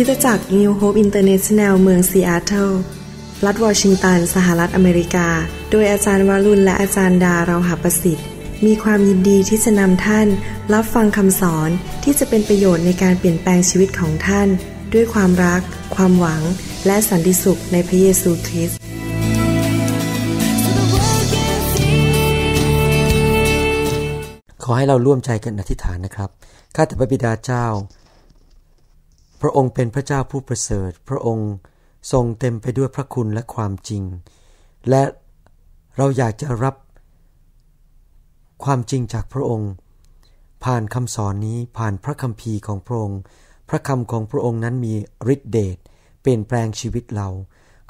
คิดจักร New Hope International เมือง ซีแอตเทิลรัฐวอชิงตัน สหรัฐอเมริกา โดยอาจารย์วารุณและอาจารย์ดา เราหับประสิทธิ์ มีความยินดีที่จะนำท่าน รับฟังคำสอนที่จะเป็นประโยชน์ในการเปลี่ยนแปลงชีวิตของท่าน ด้วยความรัก ความหวัง และสันติสุขในพระเยซูคริสต์ ขอให้เราร่วมใจกันอธิษฐานนะครับ ข้าแต่พระบิดาเจ้าระองค์เป็นพระเจ้าผู้ประเสริฐ พระองค์ทรงเต็มไปด้วยพระคุณและความจริง และเราอยากจะรับความจริงจากพระองค์ ผ่านคำสอนนี้ผ่านพระคำพีของพระองค์ พระคำของพระองค์นั้นมีฤทธิเดชเปลี่ยนแปลงชีวิตเรา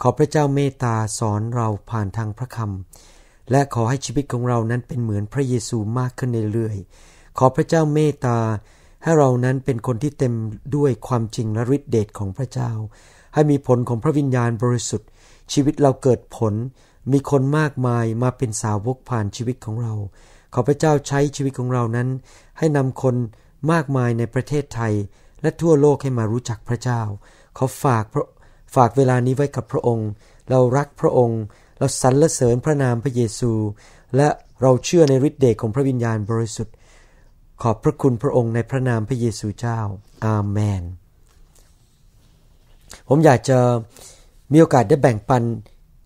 ขอพระเจ้าเมตตาสอนเราผ่านทางพระคำและขอให้ชีวิตของเรานั้นเป็นเหมือนพระเยซูมากขึ้นเรื่อยๆ ขอพระเจ้าเมตตาให้เรานั้นเป็นคนที่เต็มด้วยความจริงและฤทธิเดชของพระเจ้า ให้มีผลของพระวิญญาณบริสุทธิ์ ชีวิตเราเกิดผล มีคนมากมายมาเป็นสาวกผ่านชีวิตของเราขอพระเจ้าใช้ชีวิตของเรานั้น ให้นำคนมากมายในประเทศไทย และทั่วโลกให้มารู้จักพระเจ้า ขอฝากฝากเวลานี้ไว้กับพระองค์ เรารักพระองค์เราสรรเสริญพระนามพระเยซู และเราเชื่อในฤทธิ์เดชของพระวิญญาณบริสุทธิ์ขอบพระคุณพระองค์ในพระนามพระเยซูเจ้า อาเมน ผมอยากจะมีโอกาสได้แบ่งปัน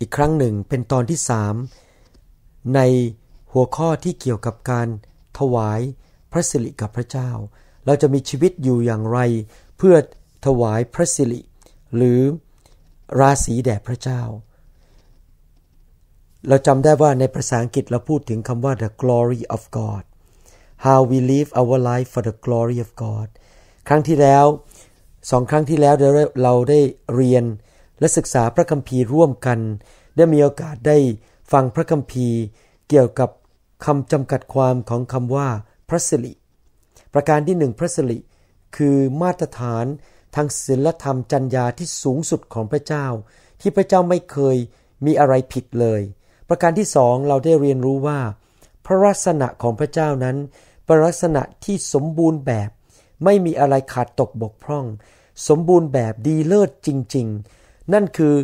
อีกครั้งหนึ่งเป็นตอนที่สามในหัวข้อที่เกี่ยวกับการถวายพระสิริกับพระเจ้า เราจะมีชีวิตอยู่อย่างไรเพื่อถวายพระสิริหรือราศีแด่พระเจ้า เราจำได้ว่าในภาษาอังกฤษเราพูดถึงคำว่า the glory of God how we live our life for the glory of God ครั้งที่แล้ว สองครั้งที่แล้วเราได้เรียนและศึกษาพระคัมภีร์ร่วมกัน ได้มีโอกาสได้ฟังพระคัมภีร์ เกี่ยวกับคำจำกัดความของคำว่าพระสิริประการที่หนึ่งพระสิริคือมาตรฐานทางศีลธรรมจัญญาที่สูงสุดของพระเจ้า ที่พระเจ้าไม่เคยมีอะไรผิดเลย ประการที่สองเราได้เรียนรู้ว่า พระลักษณะของพระเจ้านั้นป็นลักษณะที่สมบูรณ์แบบไม่มีอะไรขาดตกบกพร่อง สมบูรณ์แบบดีเลิศจริง ๆ นั่นคือ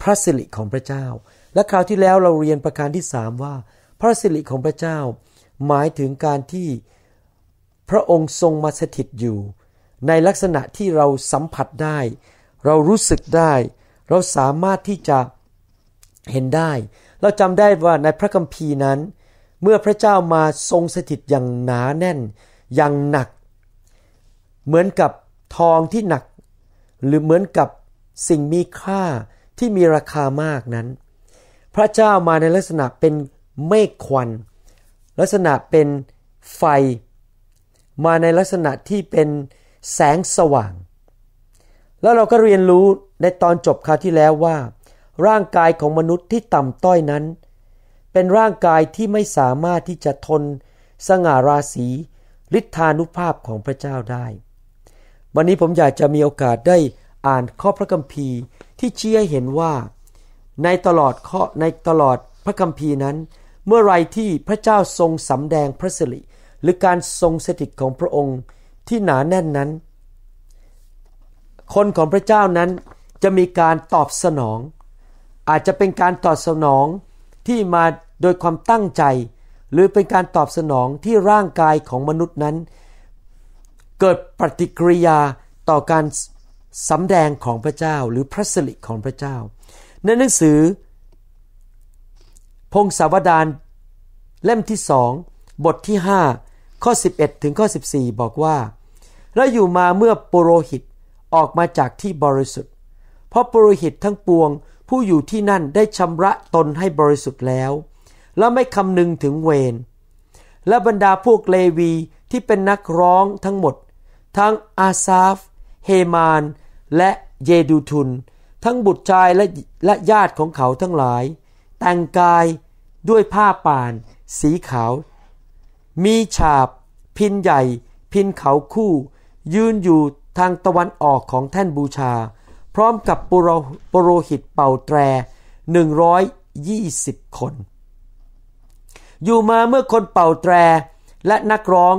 พระสิริของพระเจ้า และคราวที่แล้วเราเรียนประการที่สามว่า พระสิริของพระเจ้า หมายถึงการที่พระองค์ทรงมาสถิตอยู่ ในลักษณะที่เราสัมผัสได้ เรารู้สึกได้ เราสามารถที่จะเห็นได้ เราจำได้ว่าในพระคัมภีร์นั้นเมื่อพระเจ้ามาทรงสถิตอย่างหนาแน่นอย่างหนัก เหมือนกับทองที่หนัก หรือเหมือนกับสิ่งมีค่าที่มีราคามากนั้น พระเจ้ามาในลักษณะเป็น เมฆควันลักษณะเป็นไฟ มาในลักษณะที่เป็นแสงสว่าง แล้วเราก็เรียนรู้ในตอนจบคราวที่แล้วว่า ร่างกายของมนุษย์ที่ต่ำต้อยนั้นเป็นร่างกายที่ไม่สามารถที่จะทน สง่าราศีฤทธานุภาพของพระเจ้าได้ วันนี้ผมอยากจะมีโอกาสได้อ่านข้อพระคัมภีร์ที่เชี้ยเห็นว่า ในตลอดข้อในตลอดพระคัมภีร์นั้น เมื่อไรที่พระเจ้าทรงสำแดงพระสิริ หรือการทรงสถิตของพระองค์ที่หนาแน่นนั้น คนของพระเจ้านั้นจะมีการตอบสนอง อาจจะเป็นการตอบสนองที่มาโดยความตั้งใจหรือเป็นการตอบสนองที่ร่างกายของมนุษย์นั้น เกิดปฏิกิริยาต่อการสำแดงของพระเจ้าหรือพระสิริของพระเจ้า ในหนังสือ พงศาวดารเล่มที่สองบทที่ 5 ข้อ 11 ถึงข้อ 14 บอกว่า แลวอยู่มาเมื่อปุโรหิตออกมาจากที่บริสุทธิ์ เพราะปุโรหิตทั้งปวงผู้อยู่ที่นั่นได้ชำระตนให้บริสุทธิ์แล้ว และไม่คำนึงถึงเวรและบรรดาพวกเลวีที่เป็นนักร้องทั้งหมด ทั้งอาซาฟ เฮมาน และเยดูทุน ทั้งบุตรชายและและญาติของเขาทั้งหลาย แต่งกายด้วยผ้าป่าน สีขาว มีฉาบ พินใหญ่ พินเขาคู่ ยืนอยู่ทางตะวันออกของแท่นบูชาพร้อมกับปุโรปโรหิตเป่าแตร 120 คน อยู่มาเมื่อคนเป่าแตรและนักร้อง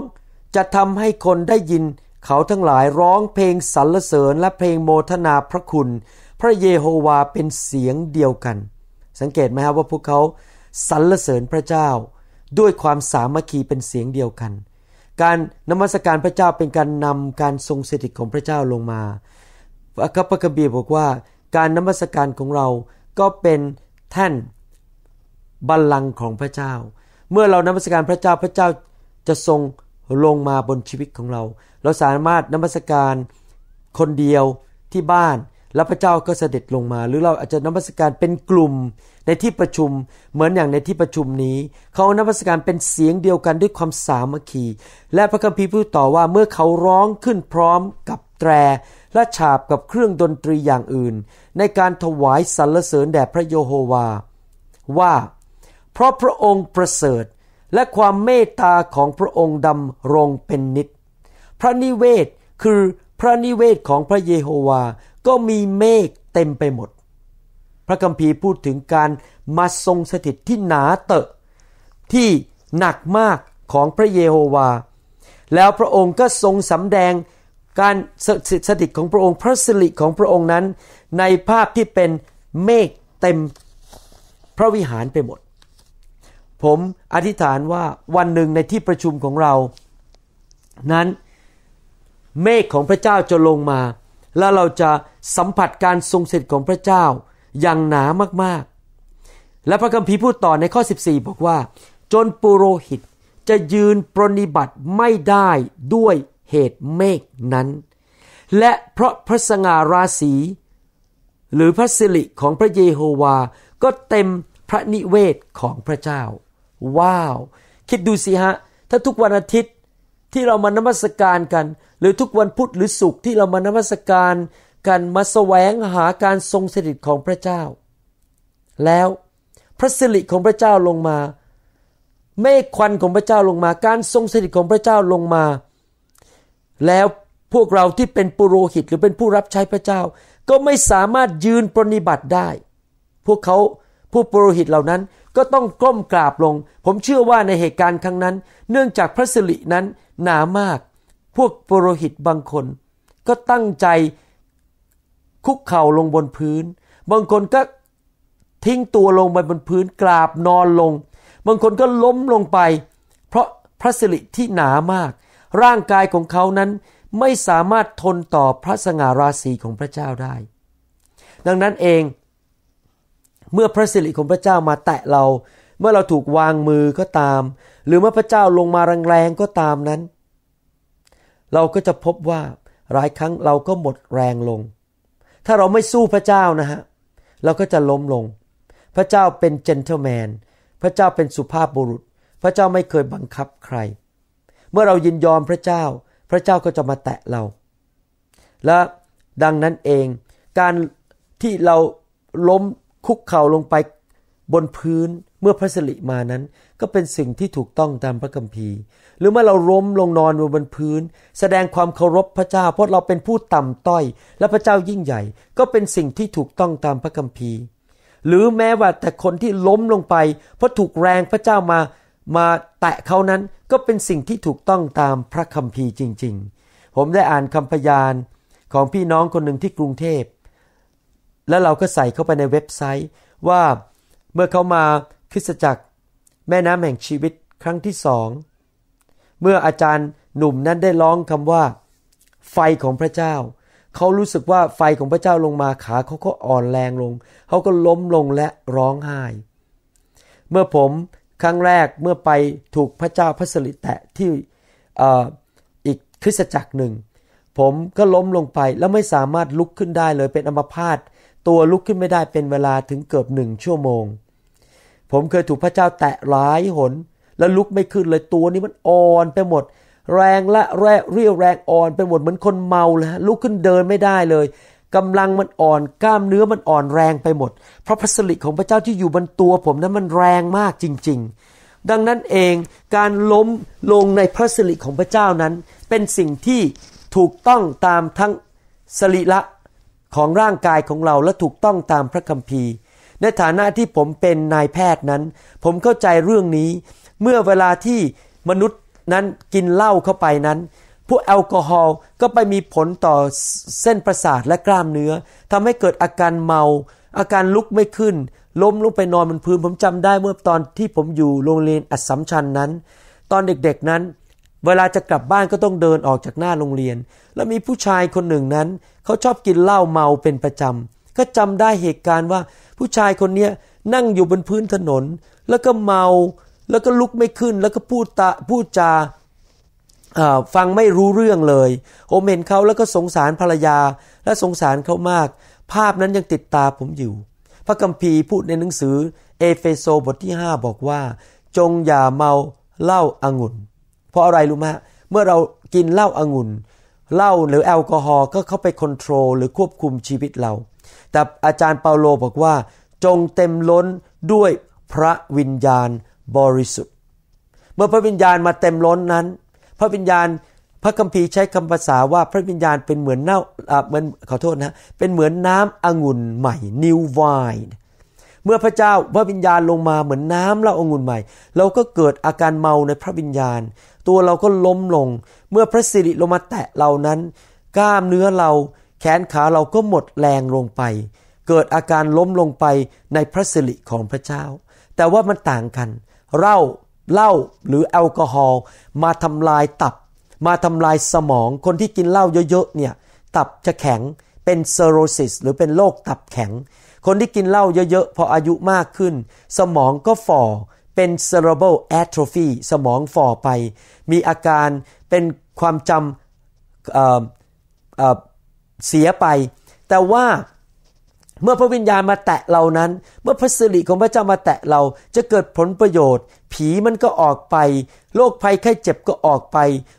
จะทำให้คนได้ยินเขาทั้งหลายร้องเพลงสรรเสริญและเพลงโมทนาพระคุณ พระเยโฮวาเป็นเสียงเดียวกัน สังเกตไหมครับว่าพวกเขาสรรเสริญพระเจ้า ด้วยความสามัคคีเป็นเสียงเดียวกัน การนมัสการพระเจ้าเป็นการนำการทรงสถิตของพระเจ้าลงมาพัะคักบีบอกว่าการนมัสการของเราก็เป็นแท่นบัลลังก์ของพระเจ้า เมื่อเรานมัสการพระเจ้าพระเจ้าจะทรงลงมาบนชีวิตของเรา เราสามารถนมัสการคนเดียวที่บ้านแล้วพระเจ้า ก็เสด็จลงมา หรือเราอาจจะนมัสการเป็นกลุ่มในที่ประชุมเหมือนอย่างในที่ประชุมนี้ เขาอนพัสการเป็นเสียงเดียวกันด้วยความสามัคคี และพระคัมภีร์พูดต่อว่าเมื่อเขาร้องขึ้นพร้อมกับแตรและฉาบกับเครื่องดนตรีอย่างอื่น ในการถวายสรรเสริญแด่พระโยโฮวา ว่า เพราะพระองค์ประเสริฐและความเมตตาของพระองค์ดำรงเป็นนิจพระนิเวศคือพระนิเวศของพระเยโฮวา ก็มีเมฆเต็มไปหมดระคัมภีร์พูดถึงการมาทรงสถิตที่หนาเตอะที่หนักมากของพระเยโฮวา แล้วพระองค์ก็ทรงสำแดงการสถิตของพระองค์พระสิริของพระองค์นั้นในภาพที่เป็นเมฆเต็มพระวิหารไปหมด ผมอธิษฐานว่าวันหนึ่งในที่ประชุมของเรา นั้นเมฆของพระเจ้าจะลงมา แล้วเราจะสัมผัสการทรงสถิตของพระเจ้าอย่างหนามากๆ และพระคัมภีร์พูดต่อในข้อ 14 บอกว่า จนปุโรหิตจะยืนปรนิบัติไม่ได้ด้วยเหตุเมฆนั้น และเพราะพระสง่าราศี หรือพระสิริของพระเยโฮวาก็เต็มพระนิเวศของพระเจ้า ว้าว คิดดูสิฮะ ถ้าทุกวันอาทิตย์ที่เรามานมัสการกัน หรือทุกวันพุธหรือศุกร์ที่เรามานมัสการกันมาแสวงหาการทรงสถิตของพระเจ้า แล้วพระสิริของพระเจ้าลงมาเมฆควันของพระเจ้าลงมา การทรงสถิตของพระเจ้าลงมา แล้วพวกเราที่เป็นปุโรหิตหรือเป็นผู้รับใช้พระเจ้า ก็ไม่สามารถยืนปรนิบัติได้ พวกเขาผู้ปุโรหิตเหล่านั้นก็ต้องก้มกราบลง ผมเชื่อว่าในเหตุการณ์ครั้งนั้น เนื่องจากพระสิรินั้นหนามาก พวกปุโรหิตบางคน ก็ตั้งใจคุกเข่าลงบนพื้น บางคนก็ทิ้งตัวลงไปบนพื้นกราบนอนลง บางคนก็ล้มลงไป เพราะพระสิริที่หนามาก ร่างกายของเขานั้นไม่สามารถทนต่อพระสง่าราศีของพระเจ้าได้ ดังนั้นเอง เมื่อพระสิริของพระเจ้ามาแตะเรา เมื่อเราถูกวางมือก็ตาม หรือเมื่อพระเจ้าลงมาแรงๆก็ตามนั้น เราก็จะพบว่า หลายครั้งเราก็หมดแรงลงถ้าเราไม่สู้พระเจ้านะฮะเราก็จะล้มลง พระเจ้าเป็นเจนเทลแมนพระเจ้าเป็นสุภาพบุรุษ พระเจ้าไม่เคยบังคับใคร เมื่อเรายินยอมพระเจ้า พระเจ้าก็จะมาแตะเรา และดังนั้นเองการที่เราล้มคุกเข่าลงไปบนพื้นเมื่อพระสิริมานั้น ก็เป็นสิ่งที่ถูกต้องตามพระคัมภีร์หรือเมื่อเราล้มลงนอนบนพื้น แสดงความเคารพพระเจ้าเพราะเราเป็นผู้ต่ำต้อย และพระเจ้ายิ่งใหญ่ ก็เป็นสิ่งที่ถูกต้องตามพระคัมภีร์ หรือแม้ว่าแต่คนที่ล้มลงไปเพราะถูกแรงพระเจ้ามามาแตะเขานั้นก็เป็นสิ่งที่ถูกต้องตามพระคัมภีร์จริง ๆ ผมได้อ่านคำพยานของพี่น้องคนหนึ่งที่กรุงเทพ แล้วเราก็ใส่เข้าไปในเว็บไซต์ ว่าเมื่อเขามาคริสตจักรแม่น้ำแห่งชีวิตครั้งที่สองเมื่ออาจารย์หนุ่มนั้นได้ร้องคำว่า ไฟของพระเจ้า เขารู้สึกว่าไฟของพระเจ้าลงมาขาเขาก็อ่อนแรงลง เขาก็ล้มลงและร้องไห้ เมื่อผมครั้งแรกเมื่อไปถูกพระเจ้าพระสริแตะที่อีกคริสตจักรหนึ่ง ผมก็ล้มลงไปแล้วไม่สามารถลุกขึ้นได้เลยเป็นอัมพาตตัวลุกขึ้นไม่ได้เป็นเวลาถึงเกือบหนึ่งชั่วโมง ผมเคยถูกพระเจ้าแตะหลายหนแล้วลุกไม่ขึ้นเลยตัวนี้มันอ่อนไปหมด แรงละแร่เรียวแรงอ่อนไปหมดเหมือนคนเมาเลยลุกขึ้นเดินไม่ได้เลยกำลังมันอ่อนกล้ามเนื้อมันอ่อนแรงไปหมด เพราะพระสิริของพระเจ้าที่อยู่บนตัว ผมนั้นมันแรงมากจริงๆ ดังนั้นเองการล้มลงในพระสิริของพระเจ้านั้น เป็นสิ่งที่ถูกต้องตามทั้งสริละของร่างกายของเราและถูกต้องตามพระคัมภีร์ ในฐานะที่ผมเป็นนายแพทย์นั้น ผมเข้าใจเรื่องนี้เมื่อเวลาที่มนุษย์นั้นกินเหล้าเข้าไปนั้น พวกแอลกอฮอล์ก็ไปมีผลต่อเส้นประสาทและกล้ามเนื้อ ทำให้เกิดอาการเมา อาการลุกไม่ขึ้น ล้มลงไปนอนบนพื้นผมจำได้เมื่อตอนที่ผมอยู่โรงเรียนอัศมชัญนั้น ตอนเด็กๆนั้น เวลาจะกลับบ้านก็ต้องเดินออกจากหน้าโรงเรียน แล้วมีผู้ชายคนหนึ่งนั้น เขาชอบกินเหล้าเมาเป็นประจำก็จำได้เหตุการณ์ว่าผู้ชายคนเนี้นั่งอยู่บนพื้นถนน แล้วก็เมาแล้วก็ลุกไม่ขึ้น แล้วก็พูดตาพูดจาฟังไม่รู้เรื่องเลยผมเห็นเขาแล้วก็สงสารภรรยาและสงสารเขามาก ภาพนั้นยังติดตาผมอยู่ พระคัมภีร์พูดในหนังสือเอเฟโซบทที่ 5 บอกว่าจงอย่าเมาเหล้าอางุ่น เพราะอะไรรู้ไหมเมื่อเรากินเหล้าอางุ่นเหล้าหรือแอลกอฮอล์ก็เข้าไปคอนโทรลหรือควบคุมชีวิตเรา แต่อาจารย์เปาโลบอกว่า จงเต็มล้นด้วยพระวิญญาณบริสุทธิ์เมื่อพระวิญญาณมาเต็มล้นนั้น พระวิญญาณพระคัมภีร์ใช้คำภาษาว่าพระวิญญาณเป็นเหมือนเน่าเหมือนขอโทษนะเป็นเหมือนน้ำองุ่นใหม่ new wine เมื่อพระเจ้าพระวิญญาณลงมาเหมือนน้ำลาองุ่นใหม่ เราก็เกิดอาการเมาในพระวิญญาณ ตัวเราก็ล้มลง เมื่อพระสิริลงมาแตะเรานั้น กล้ามเนื้อเราแขนขาเราก็หมดแรงลงไป เกิดอาการล้มลงไปในพระสิริของพระเจ้า แต่ว่ามันต่างกันเหล้า เหล้า หรือแอลกอฮอล์ มาทำลายตับ มาทำลายสมอง คนที่กินเหล้าเยอะ ๆ เนี่ย ตับจะแข็ง เป็นเซโรซิส หรือเป็นโรคตับแข็ง คนที่กินเหล้าเยอะ ๆ พออายุมากขึ้น สมองก็ฝ่อ เป็น cerebral atrophy สมองฝ่อไป มีอาการเป็นความจำเสียไป แต่ว่าเมื่อพระวิญญาณมาแตะเรานั้น เมื่อพระสิริของพระเจ้ามาแตะเราจะเกิดผลประโยชน์ ผีมันก็ออกไปโรคภัยไข้เจ็บก็ออกไป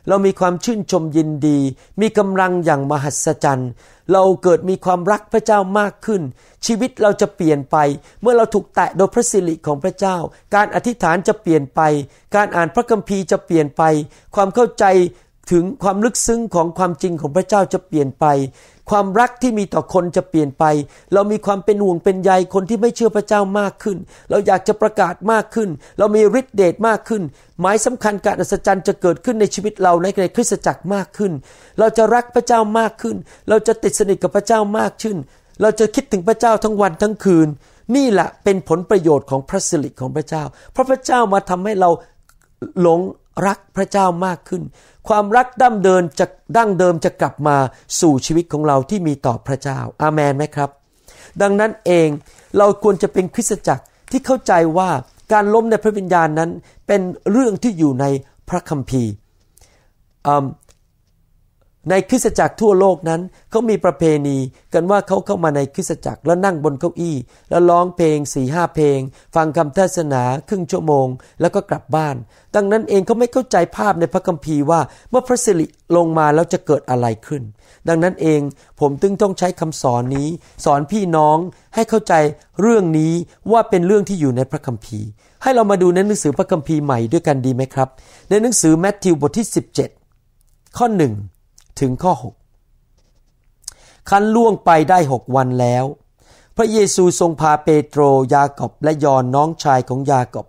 เรามีความชื่นชมยินดี มีกำลังอย่างมหัศจรรย์เราเกิดมีความรักพระเจ้ามากขึ้น ชีวิตเราจะเปลี่ยนไป เมื่อเราถูกแตะโดยพระสิริของพระเจ้า การอธิษฐานจะเปลี่ยนไป การอ่านพระคัมภีร์จะเปลี่ยนไป ความเข้าใจถึงความลึกซึ้งของความจริงของพระเจ้าจะเปลี่ยนไปความรักที่มีต่อคนจะเปลี่ยนไป เรามีความเป็นห่วงเป็นใยคนที่ไม่เชื่อพระเจ้ามากขึ้น เราอยากจะประกาศมากขึ้น เรามีฤทธิเดชมากขึ้น หมายสำคัญการอัศจรรย์จะเกิดขึ้นในชีวิตเราในในคริสตจักรมากขึ้น เราจะรักพระเจ้ามากขึ้น เราจะติดสนิทกับพระเจ้ามากขึ้น เราจะคิดถึงพระเจ้าทั้งวันทั้งคืนนี่แหละเป็นผลประโยชน์ของพระสิริของพระเจ้า เพราะพระเจ้ามาทำให้เราหลงรักพระเจ้ามากขึ้น ความรักดั้งเดิมจะดั้งเดิมจะกลับมาสู่ชีวิตของเราที่มีต่อพระเจ้าอาเมนไหมครับ ดังนั้นเองเราควรจะเป็นคริสตจักรที่เข้าใจว่าการล้มในพระวิญญาณนั้นเป็นเรื่องที่อยู่ในพระคัมภีร์ในคริสตจักรทั่วโลกนั้นเขามีประเพณีกันว่าเขาเข้ามาในคริสตจักรแล้วนั่งบนเก้าอี้ แล้วร้องเพลงสี่ห้าเพลง ฟังคำเทศนาครึ่งชั่วโมง แล้วก็กลับบ้าน ดังนั้นเองเขาไม่เข้าใจภาพในพระคัมภีร์ว่าเมื่อพระสิริลงมาแล้วจะเกิดอะไรขึ้น ดังนั้นเองผมจึงต้องใช้คำสอนนี้ สอนพี่น้องให้เข้าใจเรื่องนี้ว่าเป็นเรื่องที่อยู่ในพระคัมภีร์ ให้เรามาดูในหนังสือพระคัมภีร์ใหม่ด้วยกันดีไหมครับ ในหนังสือแมทธิวบทที่17 ข้อหนึ่งถึงข้อ 6 คันล่วงไปได้หกวันแล้ว พระเยซูทรงพาเปโตรยากบและยอนน้องชายของยากบ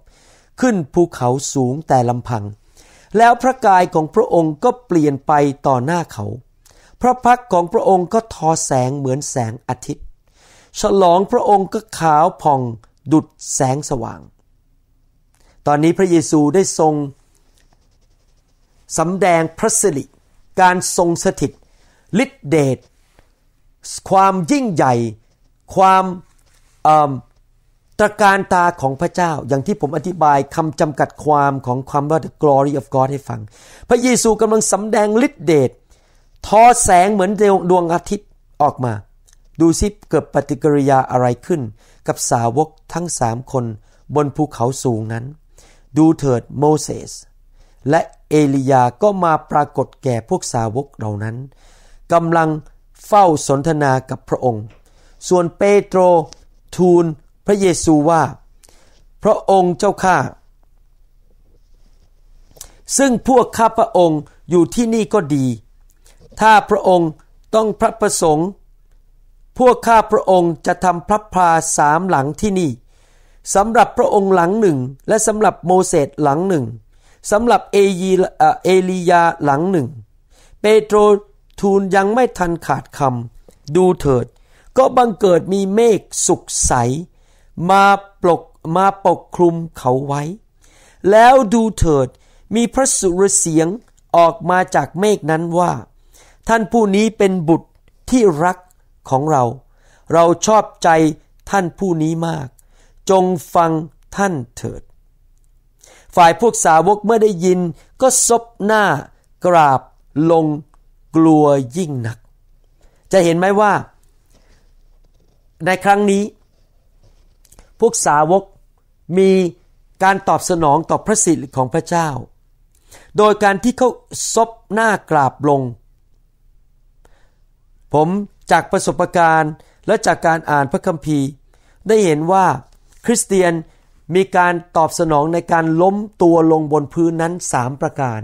ขึ้นภูเขาสูงแต่ลำพัง แล้วพระกายของพระองค์ก็เปลี่ยนไปต่อหน้าเขา พระพักของพระองค์ก็ทอแสงเหมือนแสงอาทิตย์ ฉลองพระองค์ก็ขาวผ่องดุดแสงสว่าง ตอนนี้พระเยซูได้ทรงสำแดงพระสิริการทรงสถิตฤทธิเดชความยิ่งใหญ่ความตระการตาของพระเจ้าอย่างที่ผมอธิบายคำจำกัดความของความว่า the glory of God ให้ฟัง พระเยซูกำลังสำแดงฤทธิเดชทอแสงเหมือนดวงอาทิตย์ออกมา ดูซิเกิดปฏิกิริยาอะไรขึ้น กับสาวกทั้งสามคนบนภูเขาสูงนั้น ดูเถิดโมเสสและเอลียา ก็มาปรากฏแก่พวกสาวกเหล่านั้นกำลังเฝ้าสนทนากับพระองค์ ส่วนเปโตร ทูล พระเยซูว่า พระองค์เจ้าข้า ซึ่งพวกข้าพระองค์อยู่ที่นี่ก็ดี ถ้าพระองค์ต้องพระประสงค์ พวกข้าพระองค์จะทำพระพาสามหลังที่นี่ สำหรับพระองค์หลังหนึ่ง และสำหรับโมเสสหลังหนึ่งสำหรับเอเอเลียาหลังหนึ่ง เปโตรทูลยังไม่ทันขาดคำดูเถิด ก็บังเกิดมีเมฆสุกใส มาปกมาปกคลุมเขาไว้ แล้วดูเถิดมีพระสุรเสียงออกมาจากเมฆนั้นว่า ท่านผู้นี้เป็นบุตรที่รักของเรา เราชอบใจท่านผู้นี้มาก จงฟังท่านเถิดฝ่ายพวกสาวกเมื่อได้ยินก็ซบหน้ากราบลงกลัวยิ่งหนัก จะเห็นไหมว่า ในครั้งนี้ พวกสาวกมีการตอบสนองต่อพระสิทธิ์ของพระเจ้า โดยการที่เขาซบหน้ากราบลง ผมจากประสบการณ์และจากการอ่านพระคัมภีร์ ได้เห็นว่าคริสเตียนมีการตอบสนองในการล้มตัวลงบนพื้นนั้นสามประการ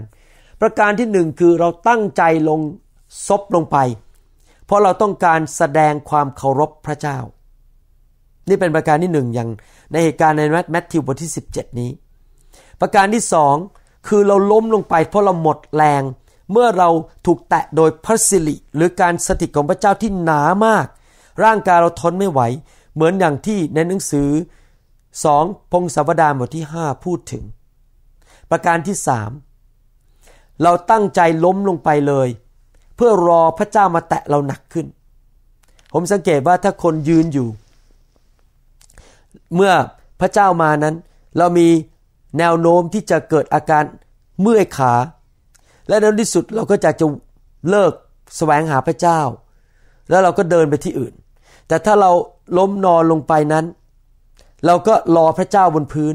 ประการที่หนึ่งคือเราตั้งใจลงซบลงไป เพราะเราต้องการแสดงความเคารพพระเจ้า นี่เป็นประการที่หนึ่งอย่างในเหตุการณ์ในแมทธิวบทที่ 17 นี้ ประการที่สองคือเราล้มลงไปเพราะเราหมดแรง เมื่อเราถูกแตะโดยพระสิริหรือการสถิตของพระเจ้าที่หนามาก ร่างกายเราทนไม่ไหว เหมือนอย่างที่ในหนังสือ 2. พงศาวดารบทที่5พูดถึง ประการที่ 3 เราตั้งใจล้มลงไปเลย เพื่อรอพระเจ้ามาแตะเราหนักขึ้น ผมสังเกตว่าถ้าคนยืนอยู่ เมื่อพระเจ้ามานั้น เรามีแนวโน้มที่จะเกิดอาการเมื่อยขา และในที่สุดเราก็จะจะเลิกแสวงหาพระเจ้า แล้วเราก็เดินไปที่อื่น แต่ถ้าเราล้มนอนลงไปนั้นเราก็รอพระเจ้าบนพื้น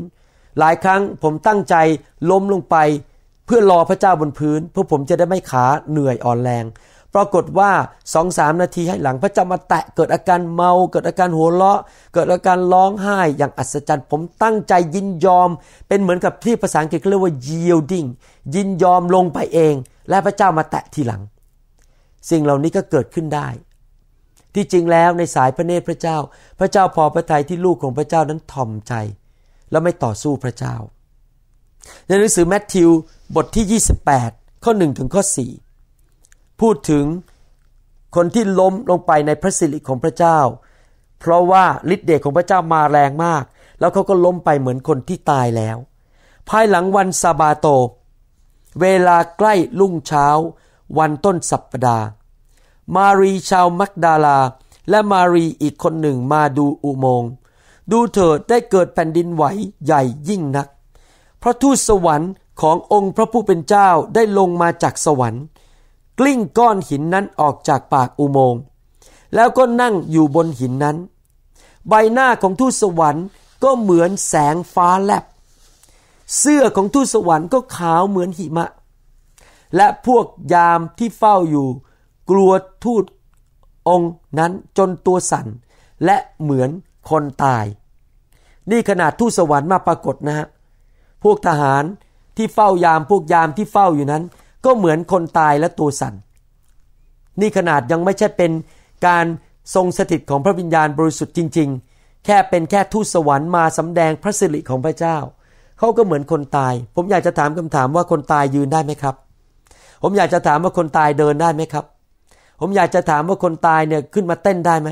หลายครั้งผมตั้งใจล้มลงไป เพื่อรอพระเจ้าบนพื้น เพื่อผมจะได้ไม่ขาเหนื่อยอ่อนแรง ปรากฏว่าสองสามนาทีให้หลังพระเจ้ามาแตะ เกิดอาการเมา เกิดอาการหัวเราะเกิดอาการร้องไห้ อย่างอัศจรรย์ผมตั้งใจยินยอม เป็นเหมือนกับที่ภาษาอังกฤษเรียกว่า yielding ยินยอมลงไปเอง และพระเจ้ามาแตะทีหลัง สิ่งเหล่านี้ก็เกิดขึ้นได้ที่จริงแล้วในสายพระเนตรพระเจ้า พระเจ้าพอพระทัยที่ลูกของพระเจ้านั้นทอมใจ และไม่ต่อสู้พระเจ้า ในหนังสือแมทธิวบทที่ 28ข้อ1ถึงข้อ4พูดถึงคนที่ล้มลงไปในพระสิริของพระเจ้า เพราะว่าฤทธิ์เดชของพระเจ้ามาแรงมาก แล้วเขาก็ล้มไปเหมือนคนที่ตายแล้ว ภายหลังวันซาบาโต เวลาใกล้ลุ่งเช้า วันต้นสัปปดาห์มารีชาวมักดาลา และมารีอีกคนหนึ่งมาดูอุโมงค์ดูเถิดได้เกิดแผ่นดินไหวใหญ่ยิ่งนัก พระทูตสวรรค์ขององค์พระผู้เป็นเจ้าได้ลงมาจากสวรรค์ กลิ้งก้อนหินนั้นออกจากปากอุโมงค์แล้วก็นั่งอยู่บนหินนั้น ใบหน้าของทูตสวรรค์ก็เหมือนแสงฟ้าแลบ เสื้อของทูตสวรรค์ก็ขาวเหมือนหิมะ และพวกยามที่เฝ้าอยู่กลัวทูตองค์ นั้นจนตัวสั่น และเหมือนคนตาย นี่ขนาดทูตสวรรค์มาปรากฏนะฮะ พวกทหารที่เฝ้ายาม พวกยามที่เฝ้าอยู่นั้น ก็เหมือนคนตายและตัวสัน่น นี่ขนาดยังไม่ใช่เป็นการทรงสถิตของพระวิญญาณบริสุทธิ์จริงๆ แค่เป็นแค่ทูตสวรรค์มาสำแดงพระสิริของพระเจ้า เขาก็เหมือนคนตาย ผมอยากจะถามคำถามว่าคนตายยืนได้ไหมครับ ผมอยากจะถามว่าคนตายเดินได้ไหมครับผมอยากจะถามว่าคนตายเนี่ยขึ้นมาเต้นได้ไหม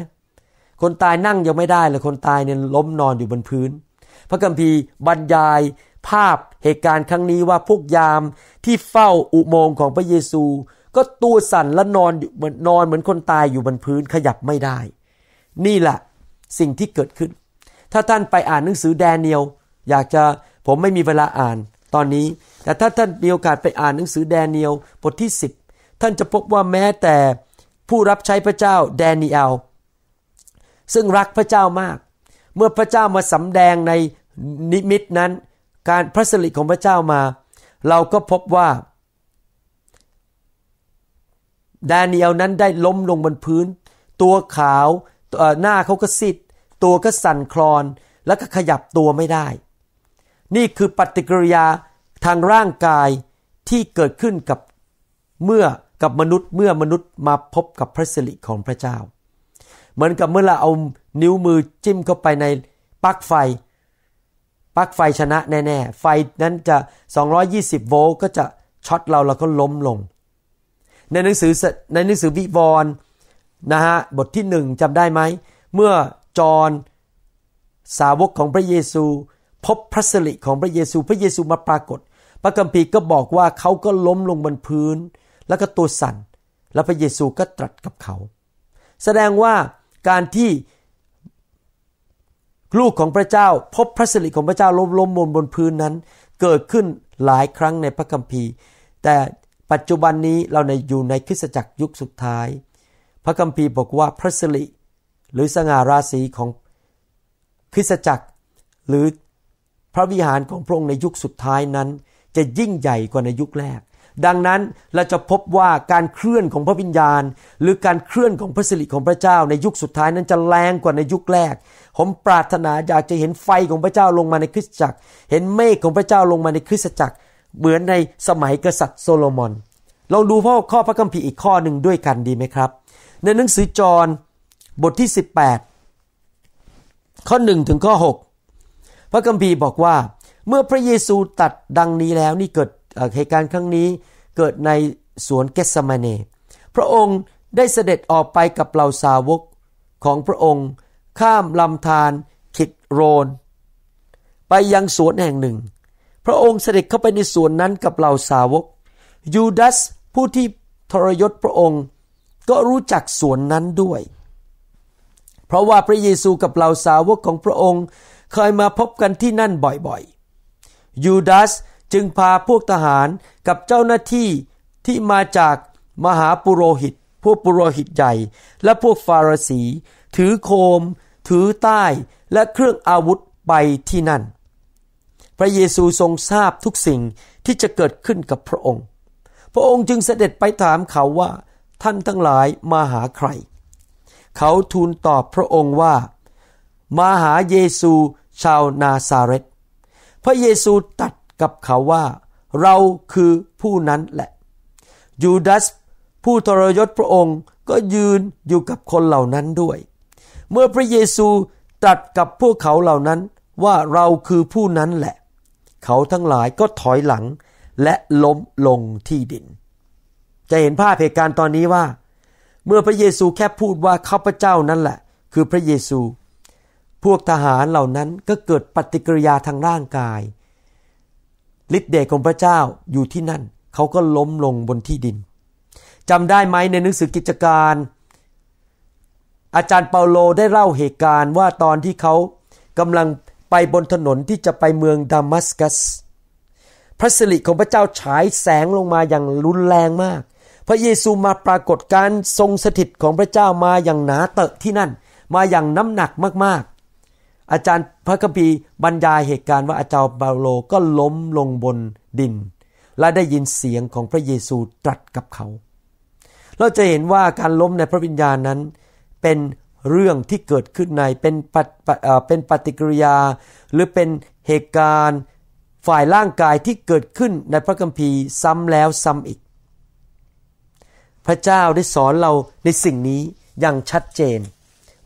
คนตายนั่งยังไม่ได้เลยคนตายเนี่ยล้มนอนอยู่บนพื้น พระคัมภีร์บรรยายภาพเหตุการณ์ครั้งนี้ว่าพวกยามที่เฝ้าอุโมงค์ของพระเยซู ก็ตัวสั่นและนอนเหมือนนอนเหมือนคนตายอยู่บนพื้นขยับไม่ได้ นี่แหละสิ่งที่เกิดขึ้น ถ้าท่านไปอ่านหนังสือแดเนียลอยากจะผมไม่มีเวลาอ่าน ตอนนี้ แต่ถ้าท่านมีโอกาสไปอ่านหนังสือแดเนียลบทที่10ท่านจะพบว่าแม้แต่ผู้รับใช้พระเจ้าแดนนีอลซึ่งรักพระเจ้ามาก เมื่อพระเจ้ามาสำแดง ในนิมิตนั้น การพระสิริของพระเจ้ามา เราก็พบว่าแดาเนีอลนั้นได้ล้มลงบนพื้น ตัวขาวหน้าเขาก็ซิดตัวก็สั่นคลอนแล้วก็ขยับตัวไม่ได้ นี่คือปฏิกิริยาทางร่างกายที่เกิดขึ้นกับเมื่อกับมนุษย์เมื่อมนุษย์มาพบกับพระสิริของพระเจ้า เหมือนกับเมื่อเราเอานิ้วมือจิ้มเข้าไปในปลั๊กไฟ ปลั๊กไฟชนะแน่ๆไฟนั้นจะ220โวลต์ก็จะช็อตเราแล้วก็ล้มลง ในหนังสือในหนังสือวิวรณ์นะฮะบทที่หนึ่งจำได้ไหม เมื่อจอนสาวกของพระเยซู พบพระสิริของพระเยซูพระเยซูมาปรากฏพระกัมพีก็บอกว่าเขาก็ล้มลงบนพื้นแล้วก็ตัวสัน่นแล้วพระเยซูก็ตรัสกับเขา แสดงว่าการที่ลูกของพระเจ้า พบพระสิริของพระเจ้าล้มล้มบนบนพื้นนั้น เกิดขึ้นหลายครั้งในพระคัมภีร์ แต่ปัจจุบันนี้เราในอยู่ในคริสตจักรยุคสุดท้าย พระคัมภีร์บอกว่าพระสิริหรือสง่าราศีของคริสตจักร หรือพระวิหารของพระองค์ในยุคสุดท้ายนั้น จะยิ่งใหญ่กว่าในยุคแรกดังนั้นเราจะพบว่าการเคลื่อนของพระวิญญาณ หรือการเคลื่อนของพระสิริของพระเจ้าในยุคสุดท้ายนั้นจะแรงกว่าในยุคแรก ผมปรารถนาอยากจะเห็นไฟของพระเจ้าลงมาในคริสตจักร เห็นเมฆของพระเจ้าลงมาในคริสตจักร เหมือนในสมัยกษัตริย์โซโลมอนลองดูพ่อข้อพระคัมภีร์อีกข้อหนึ่งด้วยกันดีไหมครับ ในหนังสือจอห์นบทที่ 18 ข้อ1ถึงข้อ6พระคัมภีร์บอกว่า เมื่อพระเยซูตัดดังนี้แล้วนี่เกิดเหตุการณ์ครั้งนี้เกิดในสวนเกสมาเน พระองค์ได้เสด็จออกไปกับเหล่าสาวกของพระองค์ข้ามลำธารขิดโรน ไปยังสวนแห่งหนึ่ง พระองค์เสด็จเข้าไปในสวนนั้นกับเหล่าสาวก ยูดาสผู้ที่ทรยศพระองค์ก็รู้จักสวนนั้นด้วย เพราะว่าพระเยซูกับเหล่าสาวกของพระองค์เคยมาพบกันที่นั่นบ่อยๆ ยูดาสจึงพาพวกทหารกับเจ้าหน้าที่ที่มาจากมหาปุโรหิตพวกปุโรหิตใหญ่ และพวกฟาราสี ถือโคม ถือใต้และเครื่องอาวุธไป ที่นั่น พระเยซูทรงทราบทุกสิ่งที่จะเกิดขึ้นกับพระองค์ พระองค์จึงเสด็จไปถามเขาว่าท่านทั้งหลายมาหาใคร เขาทูลตอบพระองค์ว่า มาหาเยซูชาวนาซาเรตพระเยซูตัดกับเขาว่าเราคือผู้นั้นแหละยูดาสผู้ทรยศพระองค์ก็ยืนอยู่กับคนเหล่านั้นด้วย เมื่อพระเยซูตรัสกับพวกเขาเหล่านั้นว่าเราคือผู้นั้นแหละ เขาทั้งหลายก็ถอยหลังและล้มลงที่ดิน จะเห็นภาพเหตุการณ์ตอนนี้ว่า เมื่อพระเยซูแค่พูดว่าข้าพเจ้านั่นแหละ คือพระเยซู พวกทหารเหล่านั้นก็เกิดปฏิกิริยาทางร่างกายฤทธิ์เดชของพระเจ้าอยู่ที่นั่น เขาก็ล้มลงบนที่ดินจำได้ไหมในหนังสือกิจการ อาจารย์เปาโลได้เล่าเหตุการณ์ว่าตอนที่เขากำลังไปบนถนนที่จะไปเมืองดามัสกัส พระสิริของพระเจ้าฉายแสงลงมาอย่างรุนแรงมาก พระเยซูมาปรากฏการทรงสถิตของพระเจ้ามาอย่างหนาเตอะที่นั่นมาอย่างน้ำหนักมากอาจารย์พระคัมภีร์บรรยายเหตุการณ์ว่าอาจารย์เปาโลก็ล้มลงบนดิน และได้ยินเสียงของพระเยซูตรัสกับเขา เราจะเห็นว่าการล้มในพระวิญญาณนั้นเป็นเรื่องที่เกิดขึ้นใน เป็นปเป็นปฏิกิริยา หรือเป็นเหตุการณ์ฝ่ายร่างกายที่เกิดขึ้นในพระคัมภีร์ซ้ำแล้วซ้ำอีก พระเจ้าได้สอนเราในสิ่งนี้อย่างชัดเจน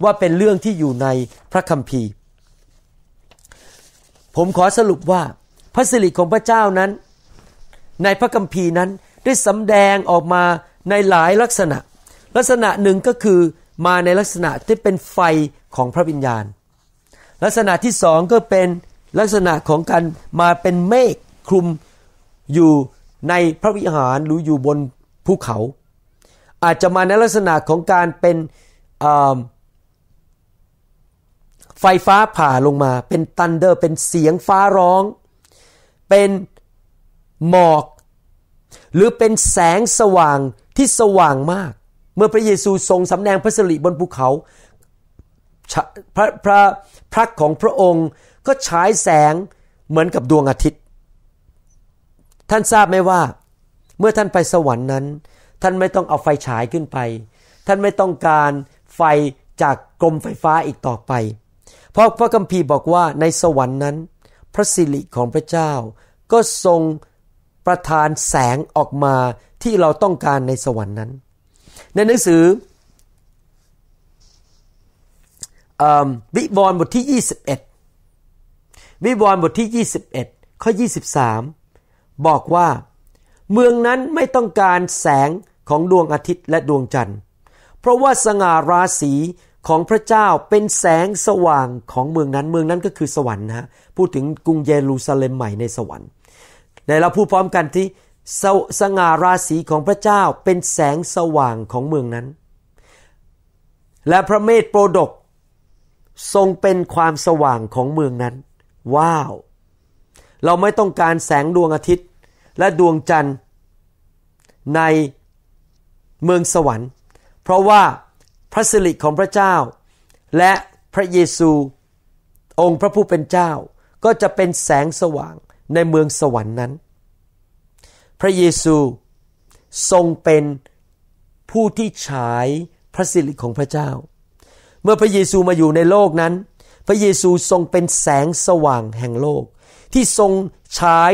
ว่าเป็นเรื่องที่อยู่ในพระคัมภีร์ผมขอสรุปว่าพระสิริของพระเจ้านั้นในพระคัมภีร์นั้นได้สำแดงออกมาในหลายลักษณะ ลักษณะหนึ่งก็คือมาในลักษณะที่เป็นไฟของพระวิญญาณ ลักษณะที่สองก็เป็นลักษณะของการมาเป็นเมฆคลุมอยู่ในพระวิหารหรืออยู่บนภูเขา อาจจะมาในลักษณะของการเป็นไฟฟ้าผ่าลงมา เป็นตันเดอร์เป็นเสียงฟ้าร้อง เป็นหมอก หรือเป็นแสงสว่างที่สว่างมาก เมื่อพระเยซูทรงสำแดงพระสิริบนภูเขา พระ พระพระของพระองค์ก็ฉายแสงเหมือนกับดวงอาทิตย์ ท่านทราบไหมว่า เมื่อท่านไปสวรรค์นั้น ท่านไม่ต้องเอาไฟฉายขึ้นไป ท่านไม่ต้องการไฟจากกรมไฟฟ้าอีกต่อไปเพราะพระคัมภีร์บอกว่าในสวรรค์นั้น พระสิริของพระเจ้าก็ทรงประทานแสงออกมาที่เราต้องการในสวรรค์นั้น ในหนังสือวิวรนบทที่ 21 วิวรณบทที่ 21ข้อ23 บอกว่าเมืองนั้นไม่ต้องการแสงของดวงอาทิตย์และดวงจันทร์ เพราะว่าสง่าราศีของพระเจ้าเป็นแสงสว่างของเมืองนั้น เมืองนั้นก็คือสวรรค์นะพูดถึงกรุงเยรูซาเล็มใหม่ในสวรรค์ในเราพูดพร้อมกันที่สสง่าราศีของพระเจ้าเป็นแสงสว่างของเมืองนั้น และพระเมธโปรดกทรงเป็นความสว่างของเมืองนั้นว้าวเราไม่ต้องการแสงดวงอาทิตย์และดวงจันทร์ในเมืองสวรรค์ เพราะว่าระสิริของพระเจ้า และพระเยซูองค์พระผู้เป็นเจ้า ก็จะเป็นแสงสว่างในเมืองสวรรค์นั้น พระเยซูทรงเป็นผู้ที่ฉายพระสิริของพระเจ้า เมื่อพระเยซูมาอยู่ในโลกนั้น พระเยซูทรงเป็นแสงสว่างแห่งโลก ที่ทรงฉาย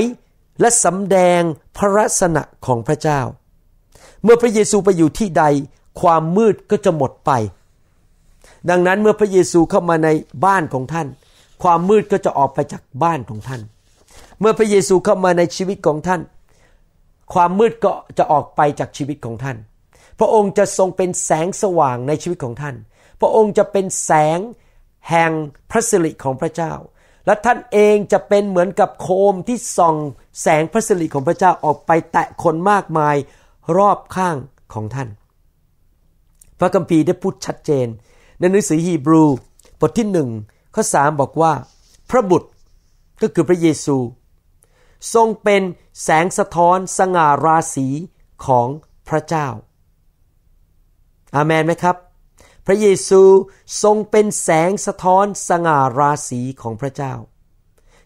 และสำแดงพระลักษณะของพระเจ้า เมื่อพระเยซูไปอยู่ที่ใดความมืดก็จะหมดไป ดังนั้นเมื่อพระเยซูเข้ามาในบ้านของท่าน ความมืดก็จะออกไปจากบ้านของท่าน เมื่อพระเยซูเข้ามาในชีวิตของท่าน ความมืดก็จะออกไปจากชีวิตของท่าน พระองค์จะทรงเป็นแสงสว่างในชีวิตของท่าน พระองค์จะเป็นแสงแห่งพระสิริของพระเจ้า และท่านเองจะเป็นเหมือนกับโคมที่ส่องแสงพระสิริของพระเจ้าออกไปแตะคนมากมายรอบข้างของท่านพระคัมภีร์ได้พูดชัดเจน ในหนังสือฮีบรูบทที่หนึ่งข้อสามบอกว่า พระบุตรก็คือพระเยซู ทรงเป็นแสงสะท้อนสง่าราศีของพระเจ้า อามนไหมครับ พระเยซูทรงเป็นแสงสะท้อนสง่าราศีของพระเจ้า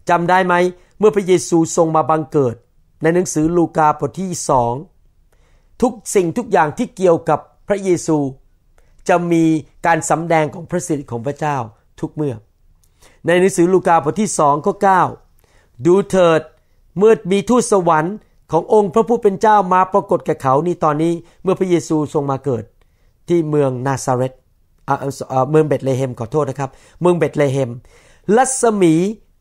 จำได้ไหม เมื่อพระเยซูทรงมาบังเกิดในหนังสือลูกาบทที่สองทุกสิ่งทุกอย่างที่เกี่ยวกับพระเยซูจะมีการสำแดงของพระสิริของพระเจ้าทุกเมื่อ ในหนังสือลูกาบทที่สองข้อ9ดูเถิดเมื่อมีทูตสวรรค์ขององค์พระผู้เป็นเจ้ามาปรากฏแก่เขานี่ตอนนี้เมื่อพระเยซูทรงมาเกิด ที่เมืองนาซาเรตเมืองเบตเลเฮมขอโทษนะครับเมืองเบตเลเฮมลัศมี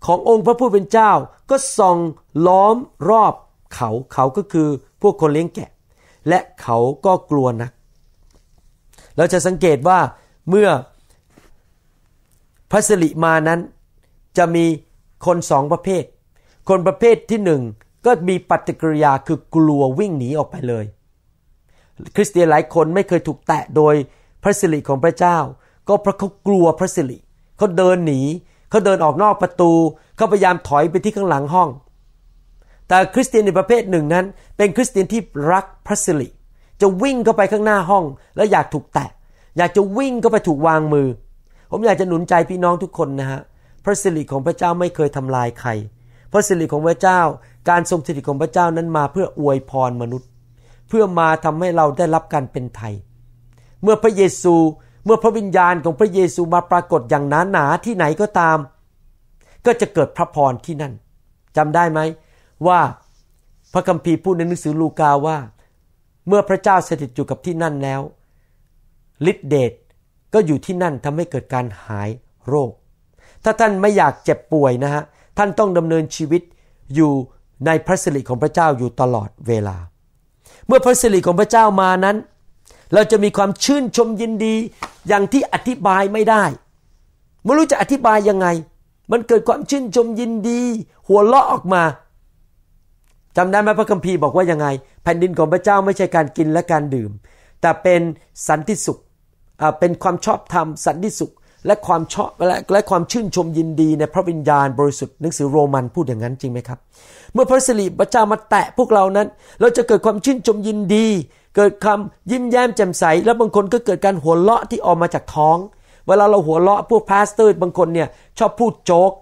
ขององค์พระผู้เป็นเจ้า ก็ส่องล้อมรอบเขาเขาก็คือพวกคนเลี้ยงแกะ และเขาก็กลัวนักเราจะสังเกตว่าเมื่อพระสิริมานั้นจะมีคนสองประเภท คนประเภทที่หนึ่งก็มีปฏิกิริยาคือกลัววิ่งหนีออกไปเลย คริสเตียนหลายคนไม่เคยถูกแตะโดยพระสิริของพระเจ้า ก็เพราะเขากลัวพระสิริเขาเดินหนีเขาเดินออกนอกประตูเขาพยายามถอยไปที่ข้างหลังห้อง แต่คริสเตียนในประเภทหนึ่ง นั้น เป็นคริสเตียนที่รักพระสิริจะวิ่งเข้าไปข้างหน้าห้องและอยากถูกแตะ อยากจะวิ่งเข้าไปถูกวางมือ ผมอยากจะหนุนใจพี่น้องทุกคนนะฮะ พระสิริของพระเจ้าไม่เคยทำลายใคร พระสิริของพระเจ้าการทรงสถิตของพระเจ้านั้นมาเพื่ออวยพรมนุษย์ เพื่อมาทำให้เราได้รับการเป็นไทย เมื่อพระเยซูเมื่อพระวิญญาณของพระเยซูมาปรากฏอย่างหนาหนาที่ไหนก็ตาม ก็จะเกิดพระพรที่นั่น จำได้ไหมว่าพระคัมภีร์พูดในหนังสือลูกาว่าเมื่อพระเจ้าสถิตอยู่กับที่นั่นแล้วฤทธิเดช ก็อยู่ที่นั่นทำให้เกิดการหายโรค ถ้าท่านไม่อยากเจ็บป่วยนะฮะ ท่านต้องดำเนินชีวิตอยู่ในพระสิริของพระเจ้าอยู่ตลอดเวลา เมื่อพระสิริของพระเจ้ามานั้น เราจะมีความชื่นชมยินดีอย่างที่อธิบายไม่ได้ไม่รู้จะอธิบายยังไง มันเกิดความชื่นชมยินดี หัวเราะออกมาจำได้ไหมพระคัมภีร์บอกว่ายังไงแผ่นดินของพระเจ้าไม่ใช่การกินและการดื่ม แต่เป็นสันติสุข เป็นความชอบธรรมสันติสุข และความชอบและและความชื่นชมยินดีในพระวิญญาณบริสุทธิ์หนังสือโรมันพูดอย่างนั้นจริงไหมครับ เมื่อพระสิริพระเจ้ามาแตะพวกเรานั้น เราจะเกิดความชื่นชมยินดี เกิดคำยิ้มแย้มแจ่มใส แล้วบางคนก็เกิดการหัวเราะที่ออกมาจากท้อง เวลาเราหัวเราะพวกพาสเตอร์บางคนเนี่ยชอบพูดโจ๊ก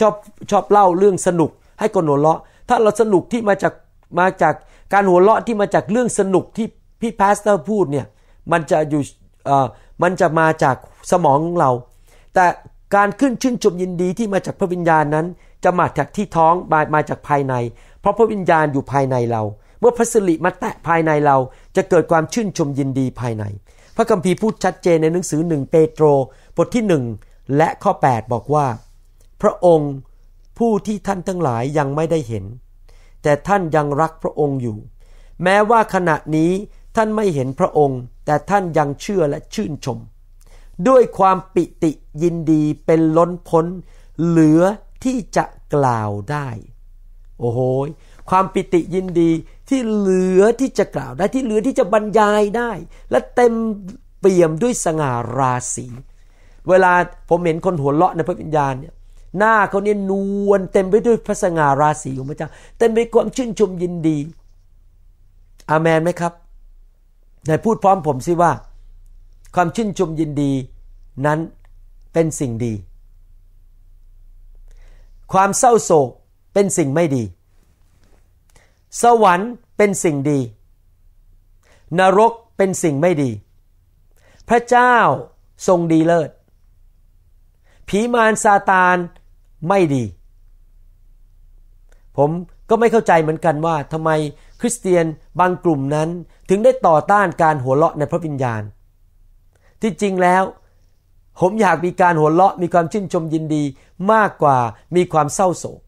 ชอบชอบเล่าเรื่องสนุกให้คนหัวเราะ ถ้าเราสนุกที่มาจากมาจากการหัวเราะที่มาจากเรื่องสนุกที่พี่พาสเตอร์พูดเนี่ยมันจะอยู่มันจะมาจากสมองของเรา แต่การขึ้นชื่นชมยินดีที่มาจากพระวิญญาณนั้น จะมาจากที่ท้องมามาจากภายใน เพราะพระวิญญาณอยู่ภายในเรา เมื่อพระสิริมาแตะภายในเรา จะเกิดความชื่นชมยินดีภายใน พระคัมภีร์พูดชัดเจนในหนังสือหนึ่งเปโตรบทที่หนึ่งและข้อ 8 บอกว่าพระองค์ผู้ที่ท่านทั้งหลายยังไม่ได้เห็นแต่ท่านยังรักพระองค์อยู่ แม้ว่าขณะนี้ท่านไม่เห็นพระองค์ แต่ท่านยังเชื่อและชื่นชม ด้วยความปิติยินดีเป็นล้นพ้นเหลือที่จะกล่าวได้ โอ้โหความปิติยินดีที่เหลือที่จะกล่าวได้ที่เหลือที่จะบรรยายได้ และเต็มเปี่ยมด้วยสง่าราศี เวลาผมเห็นคนหัวเราะในพระวิญญาณเนี่ยหน้าเขาเนี่ยนวลเต็มไปด้วยพระสง่าราศีของพระเจ้าเต็มไปด้วยความชื่นชมยินดีอามันไหมครับไหนพูดพร้อมผมสิว่า ความชื่นชมยินดี นั้นเป็นสิ่งดี ความเศร้าโศกเป็นสิ่งไม่ดี สวรรค์เป็นสิ่งดี นรกเป็นสิ่งไม่ดี พระเจ้าทรงดีเลิศผีมารซาตานไม่ดี ผมก็ไม่เข้าใจเหมือนกันว่าทำไมคริสเตียนบางกลุ่มนั้นถึงได้ต่อต้านการหัวเราะในพระวิญญาณ ที่จริงแล้ว ผมอยากมีการหัวเราะมีความชื่นชมยินดีมากกว่ามีความเศร้าโศก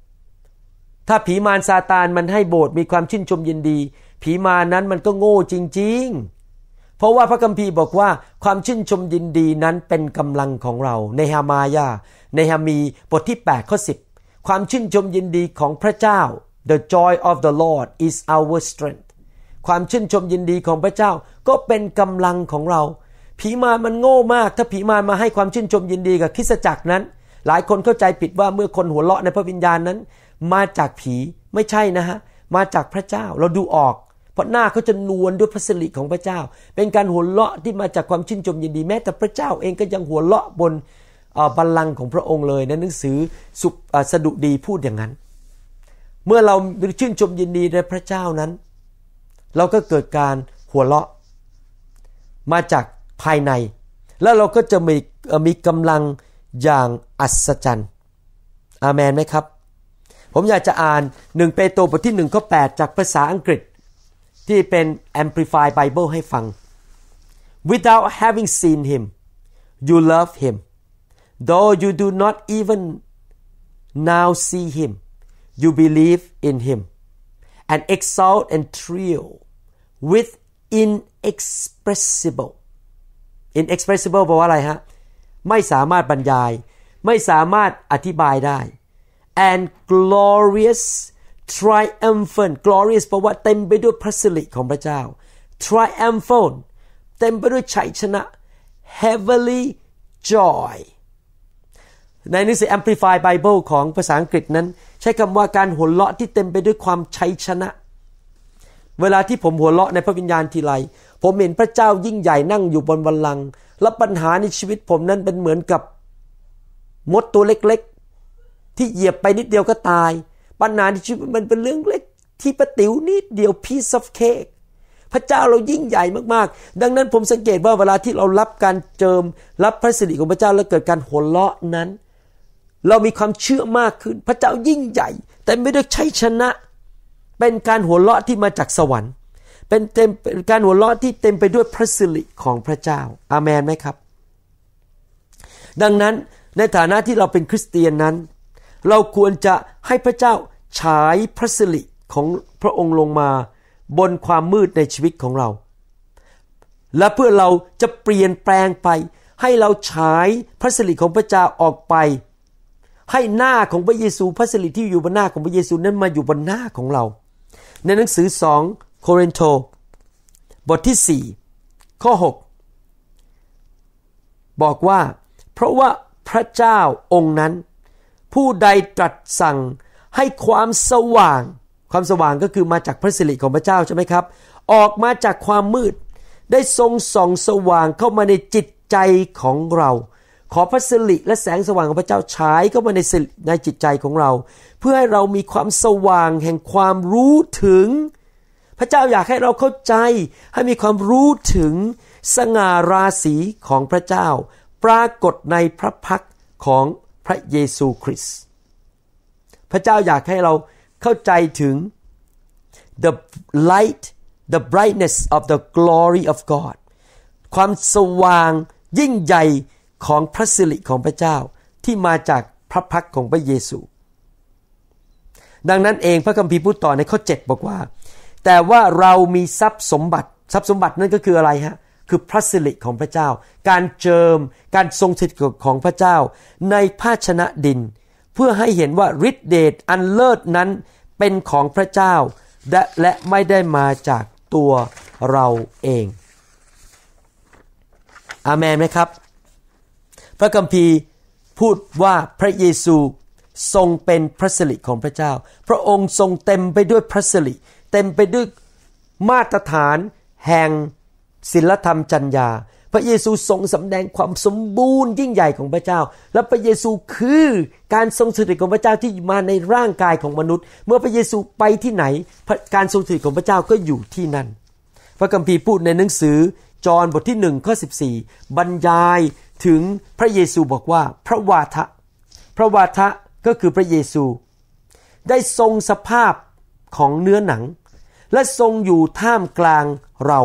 ถ้าผีมารซาตานมันให้โบสถ์มีความชื่นชมยินดี ผีมานั้นมันก็โง่จริง ๆ เพราะว่าพระคัมภีร์บอกว่า ความชื่นชมยินดีนั้นเป็นกำลังของเราในฮามายานฮามีบทที่8ข้อ10 ความชื่นชมยินดีของพระเจ้า the joy of the Lord is our strength ความชื่นชมยินดีของพระเจ้าก็เป็นกำลังของเรา ผีมารมันโง่มาก ถ้าผีมารมาให้ความชื่นชมยินดีกับคริสจักรนั้น หลายคนเข้าใจผิดว่าเมื่อคนหัวเราะในพระวิญญาณนั้น มาจากผีไม่ใช่นะฮะ มาจากพระเจ้าเราดูออก เพราะหน้าเขาจะนวลด้วยพระสิริของพระเจ้า เป็นการหัวเราะที่มาจากความชื่นชมยินดีแม้แต่พระเจ้าเองก็ยังหัวเราะบนบัลลังก์ของพระองค์เลยในหนังสือสุสดุดีพูดอย่างนั้น เมื่อเรา ชื่นชมยินดีในพระเจ้านั้น เราก็เกิดการหัวเราะมาจากภายใน แล้วเราก็จะมีมีกำลังอย่างอัศจรรย์ อาเมนไหมครับ ผมอยากจะอ่านหนึ่งเปโตรบทที่หนึ่งข้อ8จากภาษาอังกฤษที่เป็น Amplified Bible ให้ฟัง without having seen him you love him Though you do not even now see him, you believe in him and exult and thrill with inexpressible inexpressible แปลว่าอะไรฮะไม่สามารถบรรยาย ไม่สามารถอธิบายได้ and glorious triumphant glorious แปลว่าเต็มไปด้วยพระสิริของพระเจ้า triumphant เต็มไปด้วยชัยชนะ heavenly joy ในหนังสือ Amplified Bible ของภาษาอังกฤษนั้น ใช้คำว่าการหัวเราะที่เต็มไปด้วยความชัยชนะ เวลาที่ผมหัวเราะในพระวิญญาณทีไรผมเห็นพระเจ้ายิ่งใหญ่นั่งอยู่บนบัลลังก์และปัญหาในชีวิตผมนั้นเป็นเหมือนกับ มดตัวเล็กๆ ที่เหยียบไปนิดเดียวก็ตาย ปัญหาในชีวิตมันเป็นเรื่องเล็ก ที่ประติ๋วนิดเดียว piece of cake พระเจ้าเรายิ่งใหญ่มากๆ ดังนั้นผมสังเกตว่าเวลาที่เรารับการเจิมรับพระสิริของพระเจ้าแล้วเกิดการหัวเราะนั้นเรามีความเชื่อมากขึ้นพระเจ้ายิ่งใหญ่ แต่ไม่ได้ใช้ชนะ เป็นการหัวเราะที่มาจากสวรรค์ เป็นเต็มเป็นการหัวเราะที่เต็มไปด้วยพระสิริของพระเจ้า อาเมนไหมครับ ดังนั้นในฐานะที่เราเป็นคริสเตียนนั้น เราควรจะให้พระเจ้าฉายพระสิริของพระองค์ลงมา บนความมืดในชีวิตของเรา และเพื่อเราจะเปลี่ยนแปลงไป ให้เราฉายพระสิริของพระเจ้าออกไปให้หน้าของพระเยซูพระสิริที่อยู่บนหน้าของพระเยซูนั้นมาอยู่บนหน้าของเรา ในหนังสือสองโครินโตบทที่ 4 ข้อ 6 บอกว่า เพราะว่าพระเจ้าองค์นั้น ผู้ใดตรัสสั่งให้ความสว่างความสว่างก็คือมาจากพระสิริของพระเจ้าใช่ไหมครับ ออกมาจากความมืดได้ทรงส่องสว่างเข้ามาในจิตใจของเราขอพระสิริและแสงสว่างของพระเจ้าฉายเข้ามาในสิในจิตใจของเรา เพื่อให้เรามีความสว่างแห่งความรู้ถึง พระเจ้าอยากให้เราเข้าใจ ให้มีความรู้ถึงสง่าราศีของพระเจ้า ปรากฏในพระพักของพระเยซูคริสต์พระเจ้าอยากให้เราเข้าใจถึง the light the brightness of the glory of God ความสว่างยิ่งใหญ่ของพระสิริของพระเจ้าที่มาจากพระพักของพระเยซู ดังนั้นเองพระคัมภีร์พูดต่อในข้อ 7 บอกว่า แต่ว่าเรามีทรัพย์สมบัติทรัพย์สมบัตินั่นก็คืออะไรฮะ คือพระสิริของพระเจ้า การเจิมการทรงสถิตของพระเจ้าในภาชนะดิน เพื่อให้เห็นว่าฤทธิเดชอันเลิศนั้นเป็นของพระเจ้าและไม่ได้มาจากตัวเราเอง อาเมนไหมครับพระคัมภีร์พูดว่าพระเยซูทรงเป็นพระสิริของพระเจ้า พระองค์ทรงเต็มไปด้วยพระสิริเต็มไปด้วยมาตรฐานแห่งศิลธรรมจัญญา พระเยซูทรงสำแดงความสมบูรณ์ยิ่งใหญ่ของพระเจ้า และพระเยซูคือการทรงสถิตของพระเจ้าที่มาในร่างกายของมนุษย์ เมื่อพระเยซูไปที่ไหนการทรงสถิตของพระเจ้าก็อยู่ที่นั่น พระคัมภีร์พูดในหนังสือจอห์นบทที่หนึ่งข้อสิบบัรยายถึงพระเยซูบอกว่าพระวาทะพระวาทะก็คือพระเยซู ได้ทรงสภาพของเนื้อหนังและทรงอยู่ท่ามกลางเรา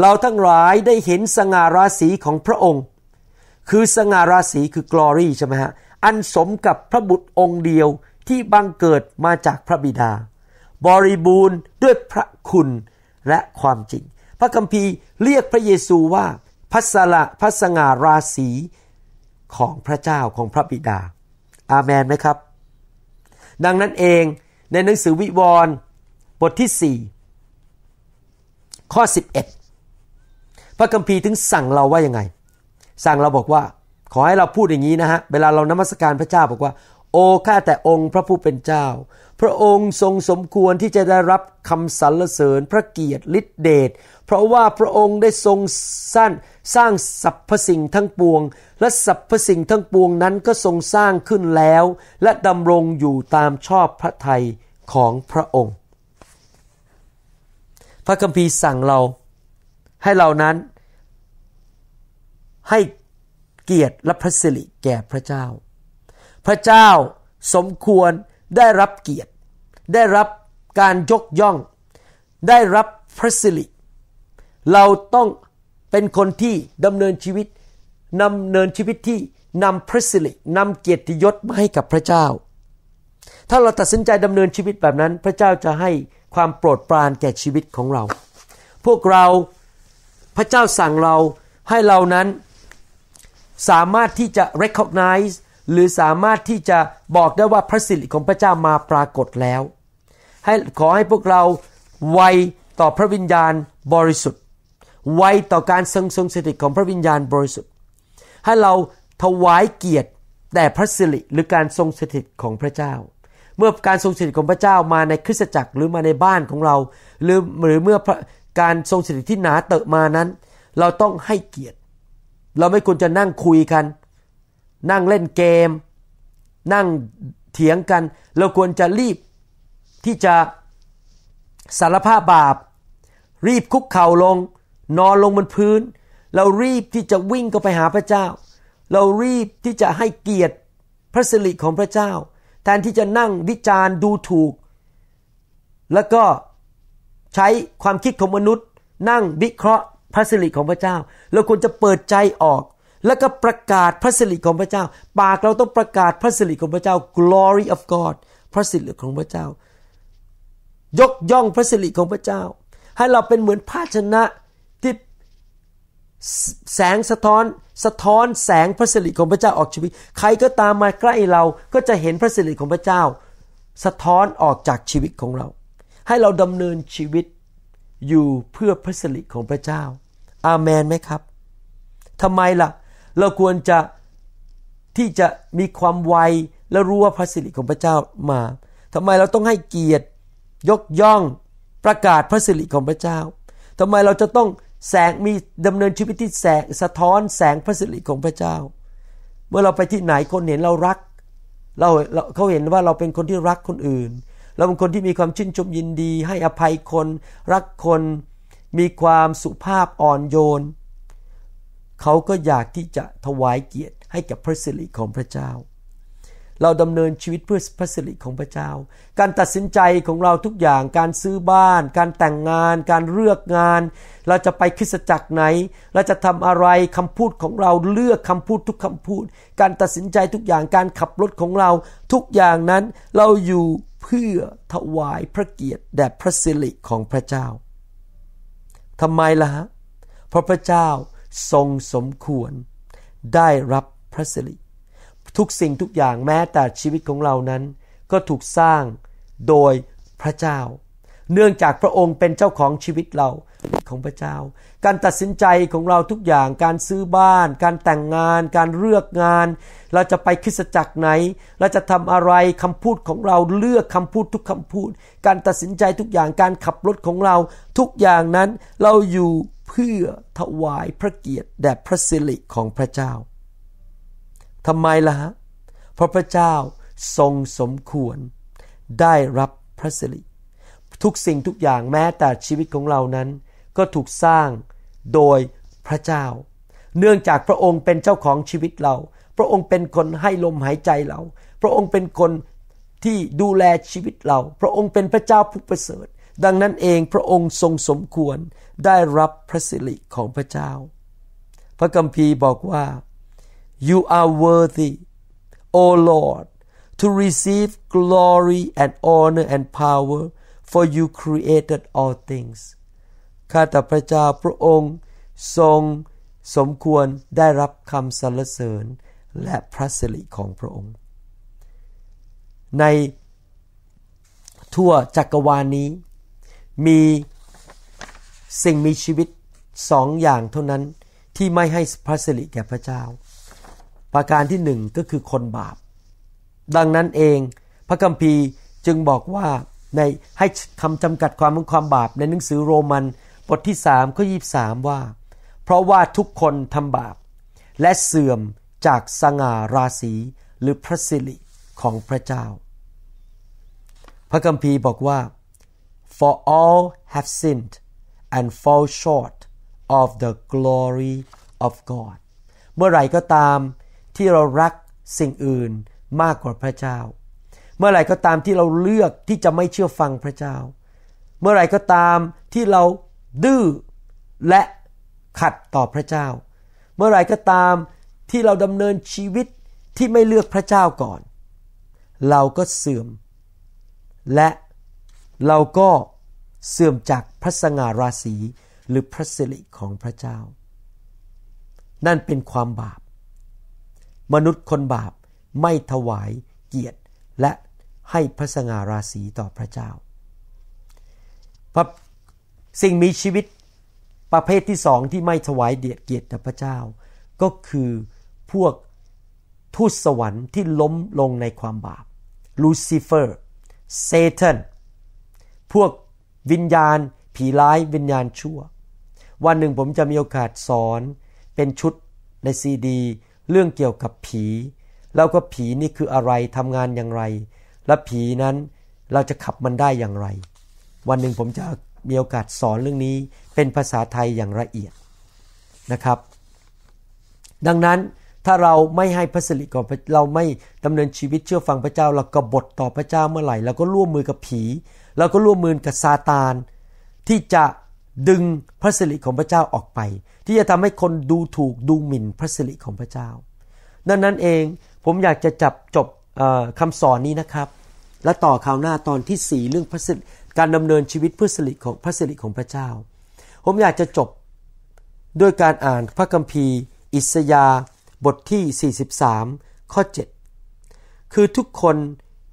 เราทั้งหลายได้เห็นสง่าราศีของพระองค์ คือสง่าราศีคือกลอรี่ใช่ไหมฮะอันสมกับพระบุตรองค์เดียวที่บังเกิดมาจากพระบิดา บริบูรณ์ด้วยพระคุณและความจริง พระคัมภีร์เรียกพระเยซูว่าพัสละพัสงาราศีของพระเจ้าของพระบิดา อาเมนไหมครับ ดังนั้นเองในหนังสือวิวรณ์บทที่ 4 ข้อ 11 พระคัมภีร์ถึงสั่งเราว่ายังไง สั่งเราบอกว่าขอให้เราพูดอย่างนี้นะฮะ เวลาเรานมัสการพระเจ้าบอกว่า โอ้ข้าแต่องค์พระผู้เป็นเจ้า พระองค์ทรงสมควรที่จะได้รับคำสรรเสริญพระเกียรติฤทธิเดชเพราะว่าพระองค์ได้ทรงสร้างสร้างสรรพสิ่งทั้งปวง และสรรพสิ่งทั้งปวงนั้นก็ทรงสร้างขึ้นแล้ว และดำรงอยู่ตามชอบพระทัยของพระองค์ พระคัมภีร์สั่งเราให้เรานั้น ให้เกียรติและพระสิริแก่พระเจ้า พระเจ้าสมควรได้รับเกียรติ ได้รับการยกย่อง ได้รับพระสิริเราต้องเป็นคนที่ดำเนินชีวิตนำเนินชีวิตที่นำพระสิรินำเกียรติยศมาให้กับพระเจ้า ถ้าเราตัดสินใจดำเนินชีวิตแบบนั้นพระเจ้าจะให้ความโปรดปรานแก่ชีวิตของเรา พวกเราพระเจ้าสั่งเราให้เรานั้นสามารถที่จะ recognize หรือสามารถที่จะบอกได้ว่าพระสิริของพระเจ้ามาปรากฏแล้วให้ขอให้พวกเราไวต่อพระวิญญาณบริสุทธิไวต่อการทรงทรงสถิตของพระวิญญาณบริสุทธิ์ ให้เราถวายเกียรติแต่พระสิริหรือการทรงสถิตของพระเจ้า เมื่อการทรงสถิตของพระเจ้ามาในคริสตจักรหรือมาในบ้านของเรา หรือหรือเมื่อการทรงสถิตที่หนาเติะมานั้น เราต้องให้เกียรติ เราไม่ควรจะนั่งคุยกัน นั่งเล่นเกม นั่งเถียงกัน เราควรจะรีบที่จะสารภาพบาป รีบคุกเข่าลงนอนลงบนพื้น เรารีบที่จะวิ่งเข้าไปหาพระเจ้า เรารีบที่จะให้เกียรติพระสิริของพระเจ้า แทนที่จะนั่งวิจารณ์ดูถูก แล้วก็ใช้ความคิดของมนุษย์ นั่งวิเคราะห์พระสิริของพระเจ้า เราควรจะเปิดใจออก แล้วก็ประกาศพระสิริของพระเจ้า ปากเราต้องประกาศพระสิริของพระเจ้า glory of God พระสิริของพระเจ้า ยกย่องพระสิริของพระเจ้า ให้เราเป็นเหมือนภาชนะแสงสะท้อน สะท้อนแสงพระสิริของพระเจ้าออกชีวิต ใครก็ตามมาใกล้เราก็จะเห็นพระสิริของพระเจ้า สะท้อนออกจากชีวิตของเรา ให้เราดำเนินชีวิตอยู่เพื่อพระสิริของพระเจ้า อาเมนไหมครับทำไมละ่ะ เราควรจะที่จะมีความไวและรู้ว่าพระสิริของพระเจ้ามาทำไมเราต้องให้เกียรติยกย่องประกาศพระสิริของพระเจ้าทำไมเราจะต้องแสงมีดำเนินชีวิตที่แสงสะท้อนแสงพระสิริของพระเจ้า เมื่อเราไปที่ไหนคนเห็นเรารักเราเขาเห็นว่าเราเป็นคนที่รักคนอื่น เราเป็นคนที่มีความชื่นชมยินดี ให้อภัยคนรักคนมีความสุภาพอ่อนโยนเขาก็อยากที่จะถวายเกียรติให้กับพระสิริของพระเจ้าเราดำเนินชีวิตเพื่อพระสิริของพระเจ้า การตัดสินใจของเราทุกอย่าง การซื้อบ้าน การแต่งงาน การเลือกงาน เราจะไปคริสตจักรไหน เราจะทำอะไรคำพูดของเราเลือกคำพูดทุกคำพูด การตัดสินใจทุกอย่าง การขับรถของเรา ทุกอย่างนั้นเราอยู่เพื่อถวายพระเกียรติแด่พระสิริของพระเจ้าทำไมล่ะฮะเพราะพระเจ้าทรงสมควรได้รับพระสิริทุกสิ่งทุกอย่างแม้แต่ชีวิตของเรานั้นก็ถูกสร้างโดยพระเจ้าเนื่องจากพระองค์เป็นเจ้าของชีวิตเราของพระเจ้าการตัดสินใจของเราทุกอย่างการซื้อบ้านการแต่งงานการเลือกงานเราจะไปคริสจักรไหนเราจะทำอะไรคำพูดของเราเลือกคำพูดทุกคำพูดการตัดสินใจทุกอย่างการขับรถของเราทุกอย่างนั้นเราอยู่เพื่อถวายพระเกียรติแด่พระสิริของพระเจ้าทำไมละ่ะเพราะพระเจ้าทรงสมควร ได้รับพระสิริทุกสิ่งทุกอย่างแม้แต่ชีวิตของเรานั้น ก็ถูกสร้างโดยพระเจ้า เนื่องจากพระองค์เป็นเจ้าของชีวิตเรา พระองค์เป็นคนให้ลมหายใจเราพระองค์เป็นคนที่ดูแลชีวิตเรา พระองค์เป็นพระเจ้าผู้ประเสริฐ ดังนั้นเองพระองค์ทรงสมควรได้รับพระสิริของพระเจ้า พระกัมพีบอกว่า You are worthy, O Lord, to receive glory and honor and power, for you created all things. ข้าแต่พระเจ้าพระองค์ทรงสมควรได้รับคำสรรเสริญและพระสิริของพระองค์ ในทั่วจักรวาลนี้ มีสิ่งมีชีวิตสองอย่างเท่านั้นที่ไม่ให้พระสิริแก่พระเจ้าประการที่หนึ่งก็คือคนบาป ดังนั้นเองพระคัมภีร์จึงบอกว่าในให้คำจำกัดความของความบาปในหนังสือโรมันบทที่สามข้อยีสามว่า เพราะว่าทุกคนทำบาป และเสื่อมจากสง่าราศี หรือพระสิริของพระเจ้า พระคัมภีร์บอกว่า for all have sinned and fall short of the glory of God เมื่อไหร่ก็ตามที่เรารักสิ่งอื่นมากกว่าพระเจ้า เมื่อไหร่ก็ตามที่เราเลือกที่จะไม่เชื่อฟังพระเจ้า เมื่อไหร่ก็ตามที่เราดื้อและขัดต่อพระเจ้า เมื่อไหร่ก็ตามที่เราดำเนินชีวิตที่ไม่เลือกพระเจ้าก่อน เราก็เสื่อม และเราก็เสื่อมจากพระสง่าราศี หรือพระสิริของพระเจ้า นั่นเป็นความบาปมนุษย์คนบาปไม่ถวายเกียรติและให้พระสง่าราศีต่อพระเจ้าพระสิ่งมีชีวิตประเภทที่สองที่ไม่ถวายเดียดเกียรติต่อพระเจ้า ก็คือพวกทูตสวรรค์ที่ล้มลงในความบาป ลูซิเฟอร์ เซเทนพวกวิญญาณผีร้ายวิญญาณชั่ว วันหนึ่งผมจะมีโอกาสสอนเป็นชุดในซีดีเรื่องเกี่ยวกับผี แล้วก็ผีนี่คืออะไรทำงานอย่างไร และผีนั้นเราจะขับมันได้อย่างไร วันหนึ่งผมจะมีโอกาสสอนเรื่องนี้เป็นภาษาไทยอย่างละเอียดนะครับ ดังนั้นถ้าเราไม่ให้พระสิริ่อนเราไม่ดำเนินชีวิตเชื่อฟังพระเจ้าเรากบฏต่อพระเจ้าเมื่อไหร่เราก็ร่วมมือกับผีเราก็ร่วมมือกับซาตาน ที่จะดึงพระสิริของพระเจ้าออกไป ที่จะทำให้คนดูถูกดูหมิ่นพระสิริของพระเจ้านั่นั้นเองผมอยากจะจับจบคำสอนนี้นะครับ และต่อข่าวหน้าตอนที่สี่เรื่องพระสิริการดำเนินชีวิตเพื่อสิริของพระสิริของพระเจ้า ผมอยากจะจบด้วยการอ่านพระคัมภีร์ อิสยาบทที่ 43ข้อ 7 คือทุกคน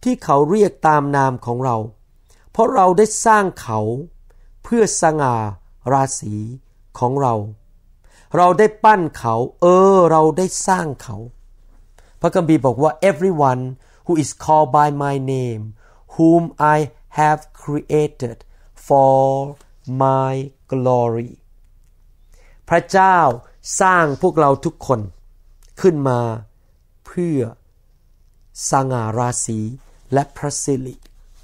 ที่เขาเรียกตามนามของเรา เพราะเราได้สร้างเขาเพื่อสง่าราศีของเรา เราได้ปั้นเขา เออเราได้สร้างเขา พระคัมภีร์บอกว่า everyone who is called by my name whom I have created for my glory พระเจ้าสร้างพวกเราทุกคนขึ้นมาเพื่อสง่าราศีและพระสิริ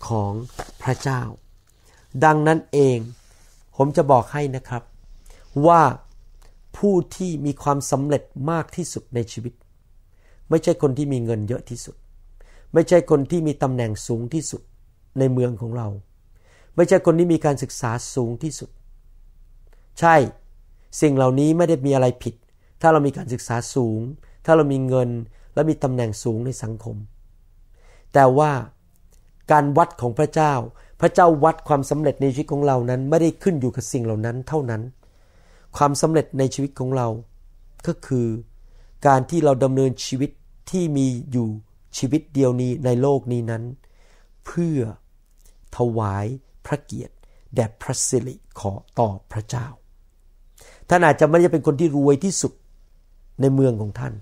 ของพระเจ้าดังนั้นเองผมจะบอกให้นะครับ ว่าผู้ที่มีความสำเร็จมากที่สุดในชีวิต ไม่ใช่คนที่มีเงินเยอะที่สุด ไม่ใช่คนที่มีตำแหน่งสูงที่สุดในเมืองของเรา ไม่ใช่คนที่มีการศึกษาสูงที่สุด ใช่สิ่งเหล่านี้ไม่ได้มีอะไรผิด ถ้าเรามีการศึกษาสูง ถ้าเรามีเงินและมีตำแหน่งสูงในสังคม แต่ว่าการวัดของพระเจ้าพระเจ้าวัดความสำเร็จในชีวิตของเรานั้นไม่ได้ขึ้นอยู่กับสิ่งเหล่านั้น เท่านั้น ความสำเร็จในชีวิตของเรา ก็คือการที่เราดำเนินชีวิตที่มีอยู่ชีวิตเดียวนี้ในโลกนี้นั้น เพื่อถวายพระเกียรติแด่พระสิริขอต่อพระเจ้าท่านอาจจะไม่ได้เป็นคนที่รวยที่สุดในเมืองของท่าน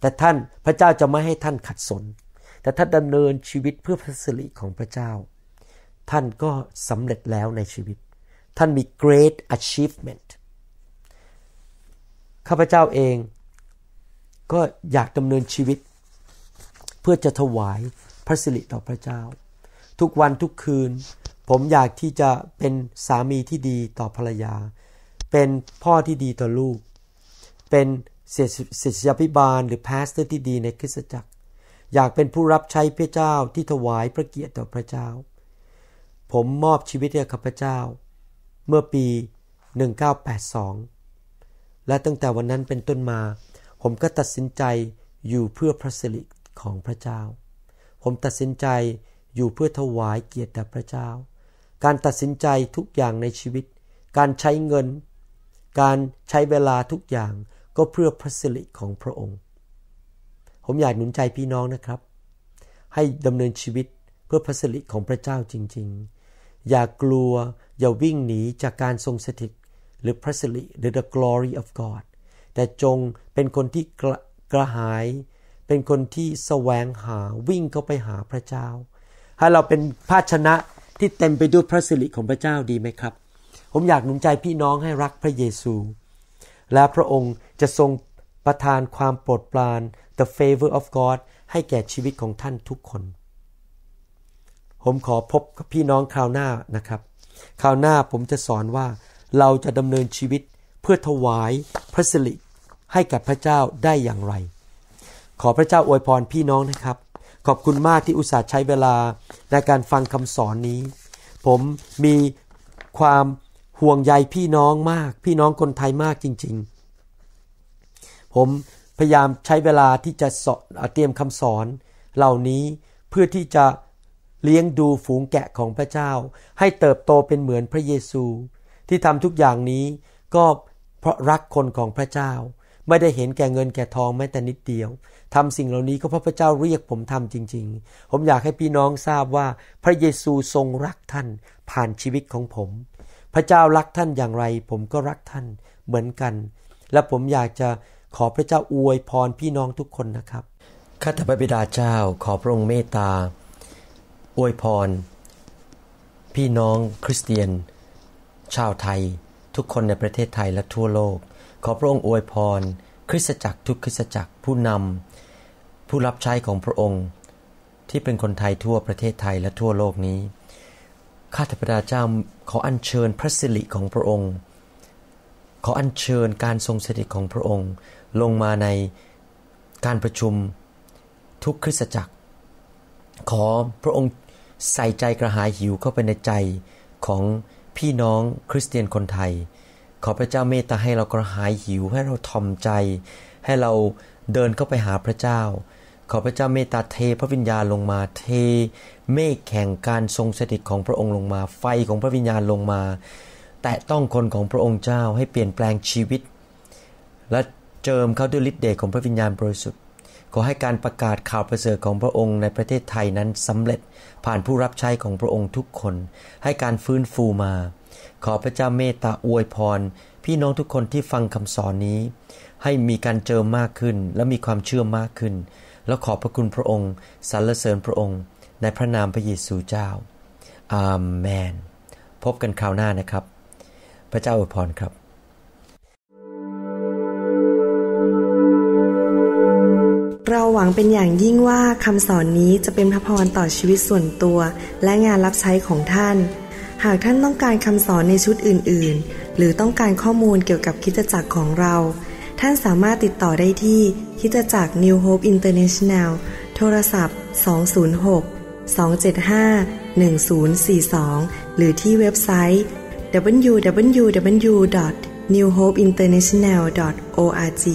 แต่ท่านพระเจ้าจะไม่ให้ท่านขัดสนแต่ท่านดำเนินชีวิตเพื่อพระสิริของพระเจ้า ท่านก็สำเร็จแล้วในชีวิต ท่านมี great achievement ข้าพเจ้าเอง ก็อยากดำเนินชีวิต เพื่อจะถวายพระสิริต่อพระเจ้า ทุกวันทุกคืน ผมอยากที่จะเป็นสามีที่ดีต่อภรรยา เป็นพ่อที่ดีต่อลูก เป็นศิษยาภิบาล หรือพาสเตอร์ที่ดีในคริสตจักรอยากเป็นผู้รับใช้พระเจ้าที่ถวายพระเกียรติต่อพระเจ้า ผมมอบชีวิตให้กับพระเจ้าเมื่อปี 1982 และตั้งแต่วันนั้นเป็นต้นมา ผมก็ตัดสินใจอยู่เพื่อพระสิริของพระเจ้า ผมตัดสินใจอยู่เพื่อถวายเกียรติแด่พระเจ้า การตัดสินใจทุกอย่างในชีวิต การใช้เงิน การใช้เวลาทุกอย่างก็เพื่อพระสิริของพระองค์ผมอยากหนุนใจพี่น้องนะครับ ให้ดำเนินชีวิตเพื่อพระสิริของพระเจ้าจริง ๆ อย่ากลัวอย่าวิ่งหนีจากการทรงสถิตหรือพระสิริหรือ the glory of God แต่จงเป็นคนที่กระกระหาย เป็นคนที่สแสวงหาวิ่งเข้าไปหาพระเจ้า ให้เราเป็นภาชนะที่เต็มไปด้วยพระสิริของพระเจ้าดีไหมครับ ผมอยากหนุนใจพี่น้องให้รักพระเยซู และพระองค์จะทรงประทานความโปรดปราน the favor of God ให้แก่ชีวิตของท่านทุกคน ผมขอพบพี่น้องคราวหน้านะครับ คราวหน้าผมจะสอนว่าเราจะดำเนินชีวิตเพื่อถวาย พระสิริให้กับพระเจ้าได้อย่างไร ขอพระเจ้าอวยพรพี่น้องนะครับ ขอบคุณมากที่อุตส่าห์ใช้เวลาในการฟังคำสอนนี้ ผมมีความห่วงใยพี่น้องมาก พี่น้องคนไทยมากจริง ๆ ผมพยายามใช้เวลาที่จะสอนเตรียมคำสอน เหล่านี้เพื่อที่จะเลี้ยงดูฝูงแกะของพระเจ้า ให้เติบโตเป็นเหมือนพระเยซู ที่ทำทุกอย่างนี้ก็เพราะรักคนของพระเจ้า ไม่ได้เห็นแก่เงินแก่ทองแม้แต่นิดเดียวทำสิ่งเหล่านี้ก็เพราะพระเจ้าเรียกผมทำจริง ๆ ผมอยากให้พี่น้องทราบว่าพระเยซูทรงรักท่านผ่านชีวิตของผม พระเจ้ารักท่านอย่างไร ผมก็รักท่านเหมือนกัน และผมอยากจะขอพระเจ้าอวยพรพี่น้องทุกคนนะครับ ข้าแต่พระบิดาเจ้า ขอพระองค์เมตตาอวยพรพี่น้องคริสเตียน ชาวไทย ทุกคนในประเทศไทยและทั่วโลก ขอพระองค์อวยพรคริสตจักรทุกคริสตจักรผู้นำผู้รับใช้ของพระองค์ ที่เป็นคนไทยทั่วประเทศไทยและทั่วโลกนี้ข้าแต่พระเจ้าขออัญเชิญพระสิริของพระองค์ ขออัญเชิญการทรงสถิตของพระองค์ลงมาในการประชุมทุกคริสตจักร ขอพระองค์ใส่ใจกระหายหิวเข้าไปในใจของพี่น้องคริสเตียนคนไทย ขอพระเจ้าเมตตาให้เรากระหายหิวให้เราทอมใจ ให้เราเดินเข้าไปหาพระเจ้า ขอพระเจ้าเมตตาเทพระวิญญาณลงมาเทเมฆแข่งการทรงสถิตของพระองค์ลงมาไฟของพระวิญญาณลงมา แตะต้องคนของพระองค์เจ้าให้เปลี่ยนแปลงชีวิตและเจิมเขาด้วยฤทธิ์เดชของพระวิญญาณบริสุทธิ์ขอให้การประกาศข่าวประเสริฐของพระองค์ในประเทศไทยนั้นสำเร็จผ่านผู้รับใช้ของพระองค์ทุกคน ให้การฟื้นฟูมา ขอพระเจ้าเมตตาอวยพร พี่น้องทุกคนที่ฟังคำสอนนี้ ให้มีการเจิมมากขึ้นและมีความเชื่อมากขึ้น แล้วขอบพระคุณพระองค์สรรเสริญพระองค์ ในพระนามพระเยซูเจ้า อาเมน พบกันคราวหน้านะครับ พระเจ้าอวยพรครับเราหวังเป็นอย่างยิ่งว่าคำสอนนี้จะเป็นพระพรต่อชีวิตส่วนตัวและงานรับใช้ของท่าน หากท่านต้องการคำสอนในชุดอื่นๆ หรือต้องการข้อมูลเกี่ยวกับคิจจักรของเรา ท่านสามารถติดต่อได้ที่คิจจักร New Hope International โทรศัพท์ 206 275 1042 หรือที่เว็บไซต์ www.newhopeinternational.org